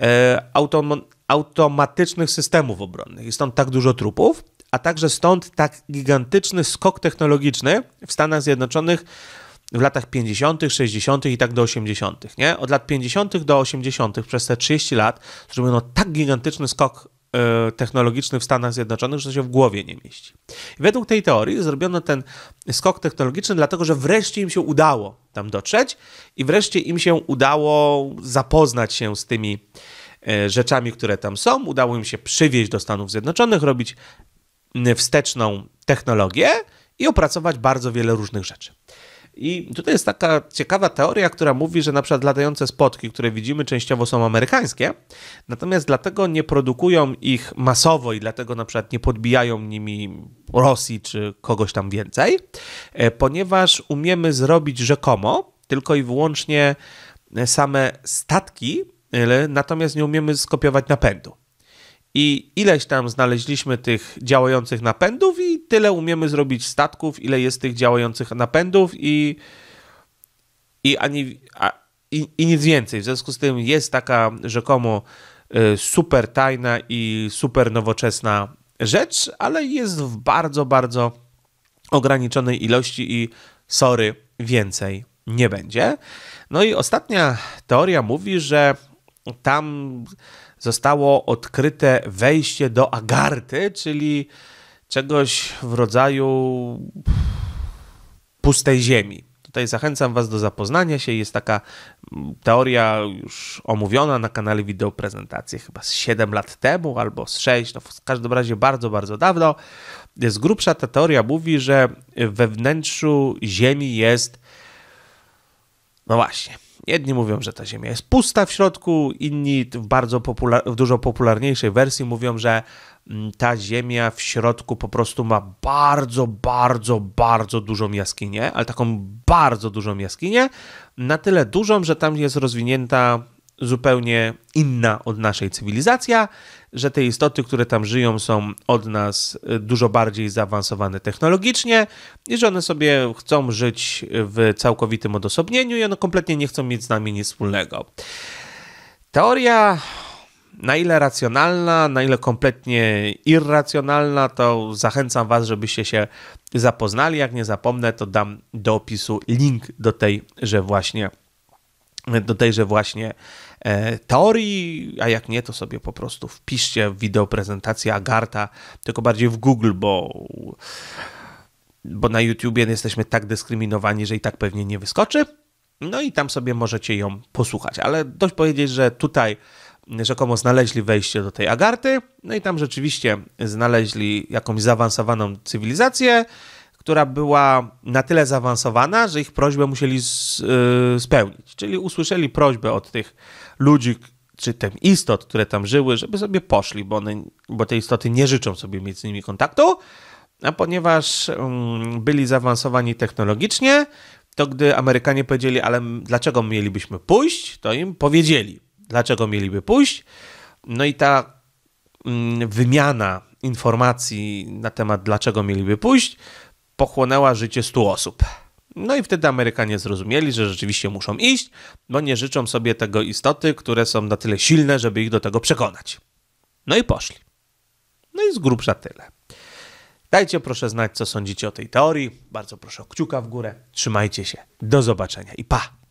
S1: e, autom automatycznych systemów obronnych. I stąd tak dużo trupów, a także stąd tak gigantyczny skok technologiczny w Stanach Zjednoczonych w latach 50., 60. i tak do 80., nie? Od lat 50. do 80. przez te 30 lat zrobiono tak gigantyczny skok E, technologiczny w Stanach Zjednoczonych, że to się w głowie nie mieści. I według tej teorii zrobiono ten skok technologiczny, dlatego że wreszcie im się udało tam dotrzeć i wreszcie im się udało zapoznać się z tymi e, rzeczami, które tam są. Udało im się przywieźć do Stanów Zjednoczonych, robić wsteczną technologię i opracować bardzo wiele różnych rzeczy. I tutaj jest taka ciekawa teoria, która mówi, że na przykład latające spotki, które widzimy częściowo są amerykańskie, natomiast dlatego nie produkują ich masowo i dlatego na przykład nie podbijają nimi Rosji czy kogoś tam więcej, e, ponieważ umiemy zrobić rzekomo tylko i wyłącznie same statki, e, natomiast nie umiemy skopiować napędu i ileś tam znaleźliśmy tych działających napędów i tyle umiemy zrobić statków, ile jest tych działających napędów i, i, ani, a, i, i nic więcej. W związku z tym jest taka rzekomo y, super tajna i super nowoczesna rzecz, ale jest w bardzo, bardzo ograniczonej ilości i sorry, więcej nie będzie. No i ostatnia teoria mówi, że tam zostało odkryte wejście do Agarty, czyli czegoś w rodzaju pustej ziemi. Tutaj zachęcam Was do zapoznania się. Jest taka mm, teoria już omówiona na kanale wideoprezentacji chyba z 7 lat temu albo z 6, no w każdym razie bardzo, bardzo dawno. Z grubsza ta teoria mówi, że we wnętrzu Ziemi jest, no właśnie, Jedni mówią, że ta Ziemia jest pusta w środku, inni w bardzo popular w dużo popularniejszej wersji mówią, że mm, ta Ziemia w środku po prostu ma bardzo, bardzo, bardzo dużą jaskinię, ale taką bardzo dużą jaskinię, na tyle dużą, że tam jest rozwinięta zupełnie inna od naszej cywilizacja, że te istoty, które tam żyją, są od nas y, dużo bardziej zaawansowane technologicznie i że one sobie chcą żyć w całkowitym odosobnieniu i one kompletnie nie chcą mieć z nami nic wspólnego. Teoria, na ile racjonalna, na ile kompletnie irracjonalna, to zachęcam Was, żebyście się zapoznali. Jak nie zapomnę, to dam do opisu link do tejże właśnie do tejże właśnie e, teorii, a jak nie, to sobie po prostu wpiszcie w wideoprezentację Agarta, tylko bardziej w Google, bo, bo na YouTubie jesteśmy tak dyskryminowani, że i tak pewnie nie wyskoczy. No i tam sobie możecie ją posłuchać. Ale dość powiedzieć, że tutaj rzekomo znaleźli wejście do tej Agarty, no i tam rzeczywiście znaleźli jakąś zaawansowaną cywilizację, która była na tyle zaawansowana, że ich prośbę musieli y, spełnić. Czyli usłyszeli prośbę od tych ludzi, czy tych istot, które tam żyły, żeby sobie poszli, bo, one, bo te istoty nie życzą sobie mieć z nimi kontaktu. A ponieważ mm, byli zaawansowani technologicznie, to gdy Amerykanie powiedzieli, ale dlaczego mielibyśmy pójść, to im powiedzieli, dlaczego mieliby pójść. No i ta mm, wymiana informacji na temat, dlaczego mieliby pójść, pochłonęła życie 100 osób. No i wtedy Amerykanie zrozumieli, że rzeczywiście muszą iść, bo nie życzą sobie tego istoty, które są na tyle silne, żeby ich do tego przekonać. No i poszli. No i z grubsza tyle. Dajcie proszę znać, co sądzicie o tej teorii. Bardzo proszę o kciuka w górę. Trzymajcie się. Do zobaczenia i pa!